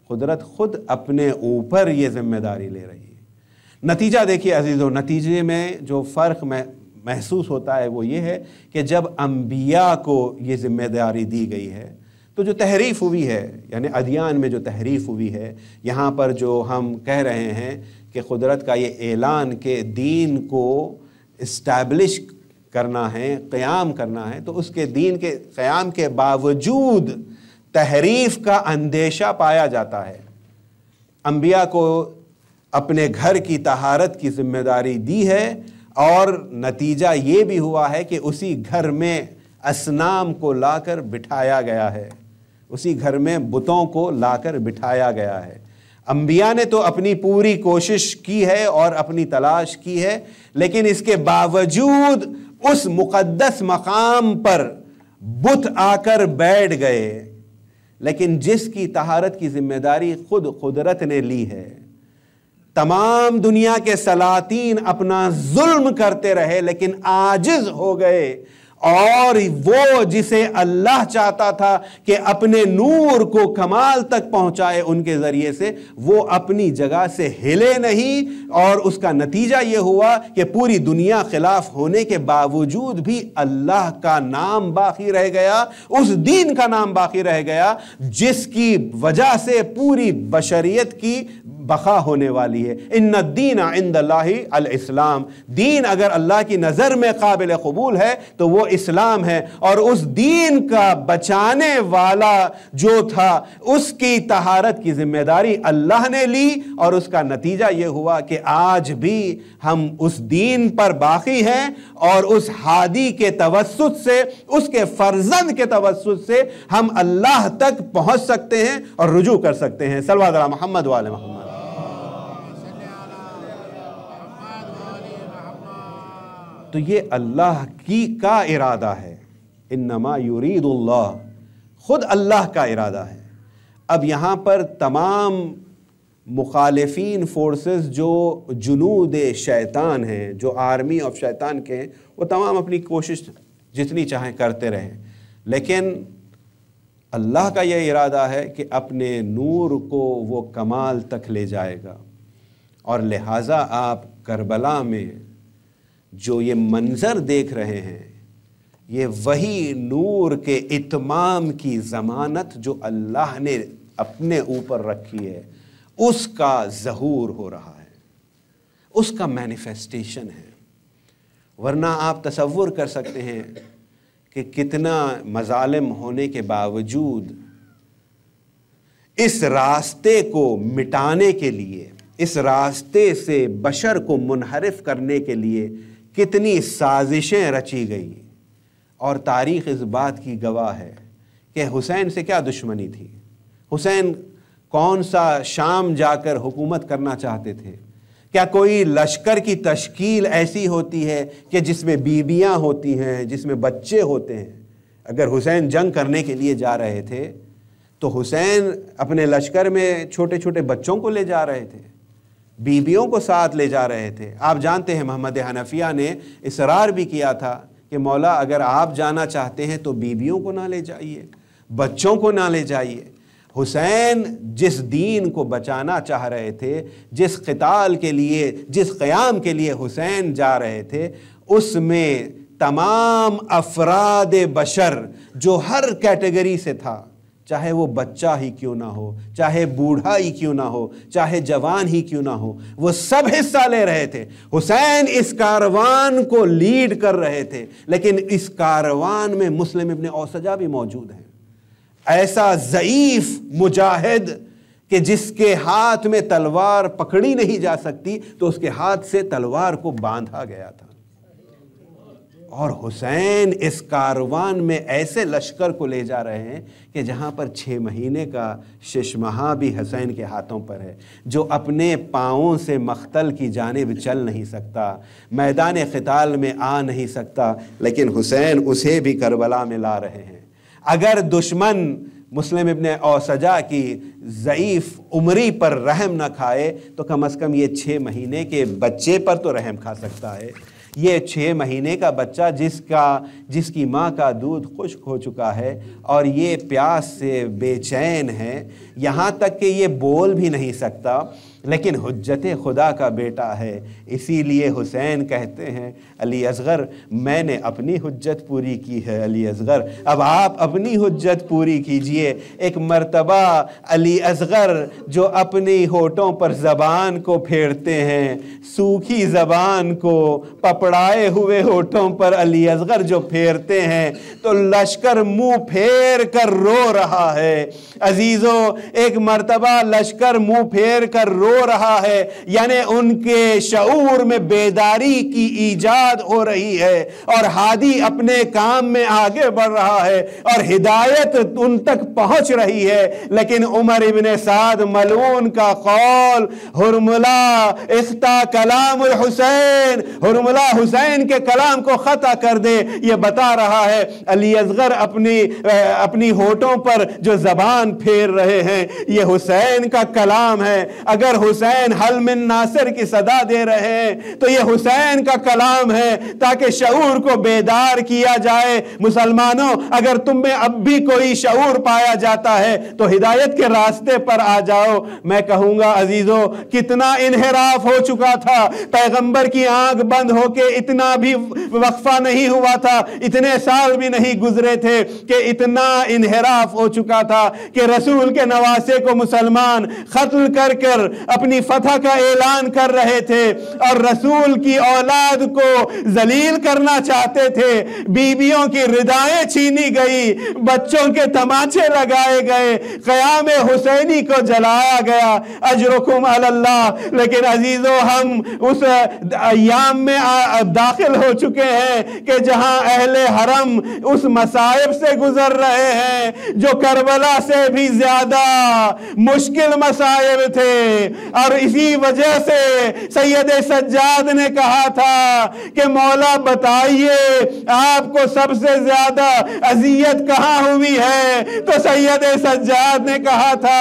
कुदरत खुद अपने ऊपर ये जिम्मेदारी ले रही है नतीजा देखिए अजीज़ों नतीजे में जो फ़र्क मैं महसूस होता है वो ये है कि जब अम्बिया को ये जिम्मेदारी दी गई है तो जो तहरीफ हुई है यानी अदियान में जो तहरीफ हुई है यहाँ पर जो हम कह रहे हैं कि कुदरत का ये ऐलान के दीन को इस्टेब्लिश करना है क़्याम करना है तो उसके दीन के क़्याम के बावजूद तहरीफ का अंदेशा पाया जाता है अंबिया को अपने घर की तहारत की जिम्मेदारी दी है और नतीजा ये भी हुआ है कि उसी घर में असनाम को लाकर बिठाया गया है उसी घर में बुतों को लाकर बिठाया गया है अंबिया ने तो अपनी पूरी कोशिश की है और अपनी तलाश की है लेकिन इसके बावजूद उस मुकद्दस मकाम पर बुत आकर बैठ गए लेकिन जिसकी तहारत की जिम्मेदारी खुद कुदरत ने ली है तमाम दुनिया के सलातीन अपना जुल्म करते रहे लेकिन आजिज हो गए और वो जिसे अल्लाह चाहता था कि अपने नूर को कमाल तक पहुंचाए उनके ज़रिए से वो अपनी जगह से हिले नहीं और उसका नतीजा ये हुआ कि पूरी दुनिया खिलाफ होने के बावजूद भी अल्लाह का नाम बाकी रह गया उस दीन का नाम बाकी रह गया जिसकी वजह से पूरी बशरीत की बखा होने वाली है इन दीन इंद इस्लाम दीन अगर अल्लाह की नज़र में काबिल कबूल है तो वो इस्लाम है और उस दीन का बचाने वाला जो था उसकी तहारत की जिम्मेदारी अल्लाह ने ली और उसका नतीजा ये हुआ कि आज भी हम उस दीन पर बाकी हैं और उस हादी के तवसुत से उसके फर्जंद के तवस्त से हम अल्लाह तक पहुंच सकते हैं और रुजू कर सकते हैं सलवा मोहम्मद वाल मोहम्मद तो ये अल्लाह की का इरादा है इन नमा ख़ुद अल्लाह का इरादा है अब यहाँ पर तमाम मुखालफी फोर्सेस जो जुनूद शैतान हैं जो आर्मी ऑफ शैतान के हैं वो तमाम अपनी कोशिश जितनी चाहें करते रहें लेकिन अल्लाह का यह इरादा है कि अपने नूर को वो कमाल तक ले जाएगा और लिहाजा आप करबला में जो ये मंज़र देख रहे हैं ये वही नूर के इतमाम की ज़मानत जो अल्लाह ने अपने ऊपर रखी है उसका जहूर हो रहा है उसका मैनिफेस्टेशन है वरना आप तसवुर कर सकते हैं कि कितना मजालम होने के बावजूद इस रास्ते को मिटाने के लिए इस रास्ते से बशर को मुनहरफ करने के लिए कितनी साजिशें रची गई और तारीख इस बात की गवाह है कि हुसैन से क्या दुश्मनी थी हुसैन कौन सा शाम जाकर हुकूमत करना चाहते थे क्या कोई लश्कर की तश्कील ऐसी होती है कि जिसमें बीबियां होती हैं जिसमें बच्चे होते हैं अगर हुसैन जंग करने के लिए जा रहे थे तो हुसैन अपने लश्कर में छोटे छोटे बच्चों को ले जा रहे थे बीबियों को साथ ले जा रहे थे आप जानते हैं मोहम्मद हनफिया ने इसरार भी किया था कि मौला अगर आप जाना चाहते हैं तो बीबियों को ना ले जाइए बच्चों को ना ले जाइए हुसैन जिस दीन को बचाना चाह रहे थे जिस कताल के लिए जिस क़याम के लिए हुसैन जा रहे थे उसमें तमाम अफराद बशर जो हर कैटेगरी से था चाहे वो बच्चा ही क्यों ना हो चाहे बूढ़ा ही क्यों ना हो चाहे जवान ही क्यों ना हो वो सब हिस्सा ले रहे थे हुसैन इस कारवान को लीड कर रहे थे लेकिन इस कारवान में मुस्लिम इबन औसजा भी मौजूद हैं ऐसा ज़यीफ़ मुजाहिद कि जिसके हाथ में तलवार पकड़ी नहीं जा सकती तो उसके हाथ से तलवार को बांधा गया था और हुसैन इस कारवान में ऐसे लश्कर को ले जा रहे हैं कि जहाँ पर छः महीने का शशमहा भी हुसैन के हाथों पर है जो अपने पाँव से मख्तल की जानब चल नहीं सकता मैदान ख़ताल में आ नहीं सकता लेकिन हुसैन उसे भी करबला में ला रहे हैं अगर दुश्मन मुस्लिम इबन औसजा की ज़यीफ़ उमरी पर रहम न खाए तो कम अज़ कम ये छः महीने के बच्चे पर तो रहम खा सकता है ये छः महीने का बच्चा जिसका जिसकी माँ का दूध खुश्क हो चुका है और ये प्यास से बेचैन है यहाँ तक कि ये बोल भी नहीं सकता लेकिन हजत खुदा का बेटा है इसीलिए हुसैन कहते हैं अली असगर मैंने अपनी हजत पूरी की है अली असगर अब आप अपनी हजत पूरी कीजिए एक मर्तबा अली असगर जो अपनी होठों पर ज़बान को फेरते हैं सूखी ज़बान को पपड़ाए हुए होठों पर अली असगर जो फेरते हैं तो लश्कर मुंह फेर कर रो रहा है अजीज़ों एक मर्तबा लश्कर मुंह फेर कर रो रहा है यानी उनके शूर में बेदारी की ईजाद हो रही है और हादी अपने काम में आगे बढ़ रहा है और हिदायत उन तक पहुंच रही है लेकिन उमर इबन साद मलून का कौल हुरमुला इख्ता कलाम हुसैन हुरमुला हुसैन के कलाम को ख़ता कर दे ये बता रहा है अली असगर अपनी अपनी होठों पर जो जबान फेर रहे हैं ये हुसैन का कलाम है अगर हुसैन हल मिन नासिर की सदा दे रहे हैं तो ये हुसैन का कलाम है ताकि शऊर को बेदार किया जाए मुसलमानों अगर तुम में अब भी कोई शऊर पाया जाता है तो हिदायत के रास्ते पर आ जाओ मैं कहूंगा अजीज़ों कितना इनहराफ हो चुका था पैगंबर की आंख बंद होके इतना भी वक्फा नहीं हुआ था इतने साल भी नहीं गुजरे थे कि इतना इनहराफ हो चुका था कि रसूल के नवासे को मुसलमान कत्ल कर कर अपनी फतह का ऐलान कर रहे थे और रसूल की औलाद को जलील करना चाहते थे बीबियों की रिदाएं छीनी गई बच्चों के तमाचे लगाए गए क्याम हुसैनी को जलाया गया अजरकुम अल्लाह लेकिन अजीज़ों हम उस अयाम में दाखिल हो चुके हैं कि जहां अहले हरम उस मसायब से गुजर रहे हैं जो करबला से भी ज्यादा मुश्किल मसायब थे और इसी वजह से सैयद सज्जाद ने कहा था कि मौला बताइए आपको सबसे ज्यादा अजियत कहाँ हुई है तो सैयद सज्जाद ने कहा था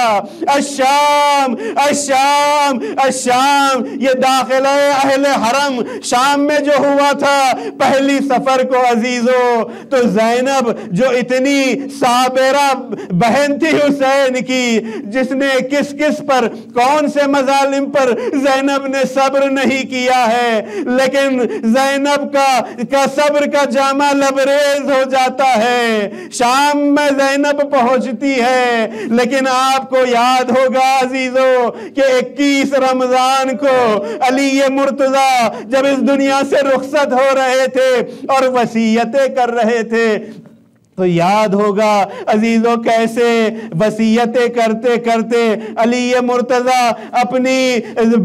अशाम अश्याम अश्याम ये दाखिल अहले हरम शाम में जो हुआ था पहली सफर को अजीजो तो जैनब जो इतनी साबेरा बहन थी हुसैन की जिसने किस किस पर कौन से मजालिम पर जैनब ने सब्र नहीं किया है लेकिन जैनब का का सब्र का जामा लबरेज हो जाता है शाम में जैनब पहुंचती है लेकिन आपको याद होगा अजीजो कि 21 रमजान को अली मुर्तजा जब इस दुनिया से रुखसत हो रहे थे और वसीयतें कर रहे थे तो याद होगा अजीजों कैसे वसीयतें करते करते अली मुर्तज़ा अपनी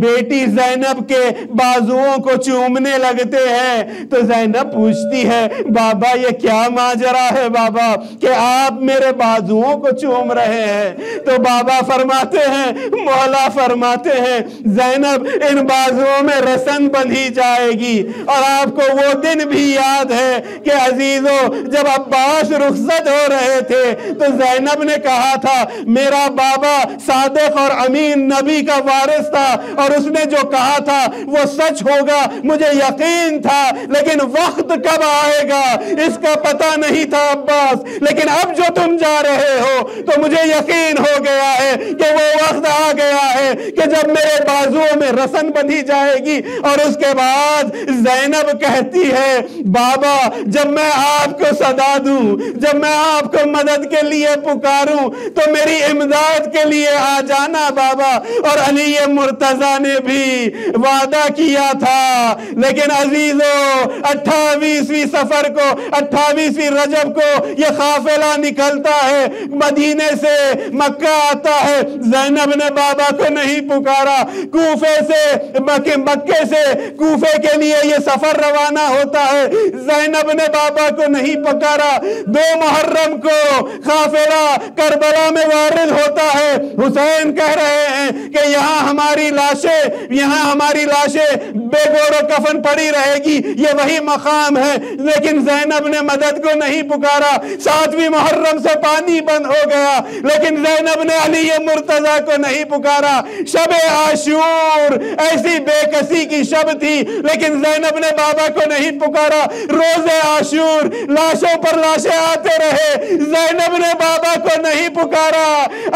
बेटी जैनब के बाजुओं को चूमने लगते हैं तो जैनब पूछती है बाबा ये क्या माजरा है बाबा कि आप मेरे बाजुओं को चूम रहे हैं तो बाबा फरमाते हैं मौला फरमाते हैं जैनब इन बाजुओं में रसन बंधी जाएगी और आपको वो दिन भी याद है कि अजीजों जब अब्बास रुखसत हो रहे थे तो जैनब ने कहा था मेरा बाबा सादक और अमीन नबी का वारिस था और उसने जो कहा था वो सच होगा मुझे यकीन था लेकिन वक्त कब आएगा इसका पता नहीं था अब्बास लेकिन अब जो तुम जा रहे हो तो मुझे यकीन हो गया है कि वो वक्त आ गया है कि जब मेरे बाजुओं में रसन बंधी जाएगी और उसके बाद जैनब कहती है बाबा जब मैं आपको सदा दूं जब मैं आपको मदद के लिए पुकारूं तो मेरी इमदाद के लिए आ जाना बाबा और अली मुर्तजा ने भी वादा किया था लेकिन अजीजो अट्ठावीसवीं सफर को अट्ठावीसवीं रजब को यह काफिला निकलता है मदीने से मक्का आता है जैनब ने बाबा को नहीं पुकारा कूफे से मक्के मक्के से कूफे के लिए यह सफर रवाना होता है जैनब ने बाबा को नहीं पुकारा बेमहर्रम को काफिला करबला में वारिद होता है हुसैन कह रहे हैं कि यहाँ हमारी लाशें यहाँ हमारी लाशें बेगोरो कफन पड़ी रहेगी ये वही मकाम है लेकिन जैनब ने मदद को नहीं पुकारा सातवीं मुहर्रम से पानी बंद हो गया लेकिन जैनब ने अली मुर्तजा को नहीं पुकारा शब आशूर ऐसी बेकसी की शब थी लेकिन जैनब ने बाबा को नहीं पुकारा रोजे आशूर लाशों पर लाशें आते रहे जैनब ने बाबा को नहीं पुकारा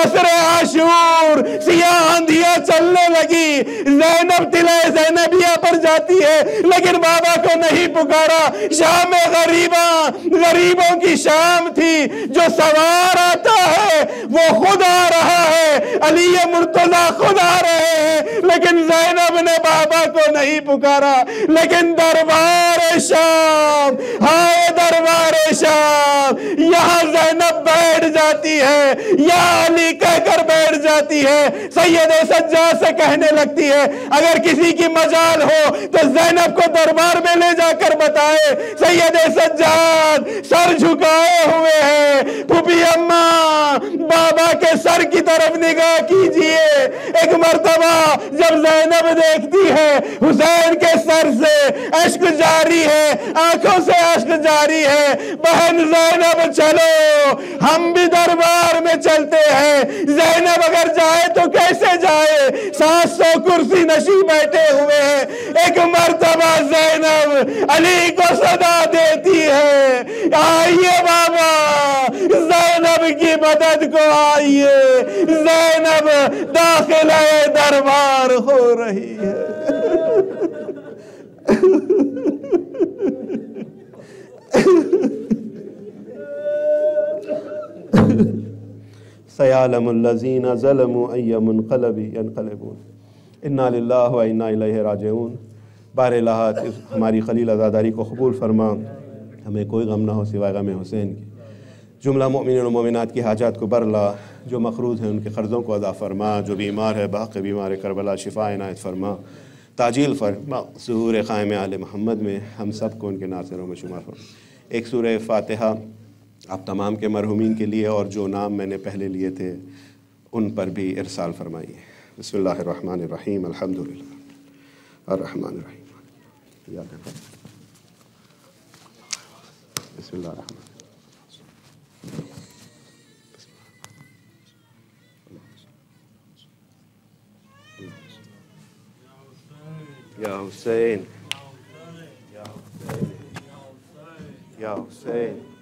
असरे आशूर सिया आंधिया चलने लगी जैनब तिलाए जैनबिया पर जाती है लेकिन बाबा को नहीं पुकारा शाम गरीबा गरीबों की शाम थी जो सवार आता है वो खुद आ रहा है अली मुर्तजा खुद आ रहे हैं लेकिन जैनब ने बाबा को नहीं पुकारा लेकिन दरबार शाम हाय दरबार शाम यहाँ जैनब बैठ जाती है यहाँ अली कहकर बैठ जाती है सैयद सज्जा से कहने लगती है अगर किसी की मजाल हो तो जैनब को दरबार में ले जाकर बताए सैयद सज्जाद सर झुकाए हुए हैं फूफी अम्मा बाबा के सर की तरफ निगाह कीजिए एक मरतबा जब जैनब देखती है हुसैन के सर से अश्क जारी है आंखों से अश्क जारी है बहन जैनब चलो हम भी दरबार में चलते हैं जैनब अगर जाए तो कैसे जाए सात सौ कुर्सी नशी बैठे हुए हैं एक मर्तबा जैनब अली को सदा देती है आइए बाबा जैनब की मदद को आइए जैनब दाखिल दरबार हो रही है सयालमज़ीन ज़लमकलबीनकलबून राजून बार हमारी खलील आज़ादारी को कबूल फरमा हमें कोई गम ना हो सिवा गम हुसैन के जुमला ममिन ममिनत की हाजात को बरला जो मखरूज हैं उनके कर्ज़ों को अदा फरमा जो बीमार है बाक़ बीमार करबला शिफा इनायत फरमा ताजील फरमा सूर क़ायम आल महमद में हम सब को उनके नासरों में शुमार फरमा एक सूर फातहा आप तमाम के मरहूमिन के लिए और जो नाम मैंने पहले लिए थे उन पर भी इरसाल फरमाइए बसमीम अल्हम्दुलिल्लाह रहीम याद बसमिल्लाह या हुसैन या Hussain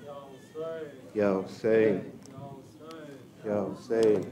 Yo, say. Yo, say.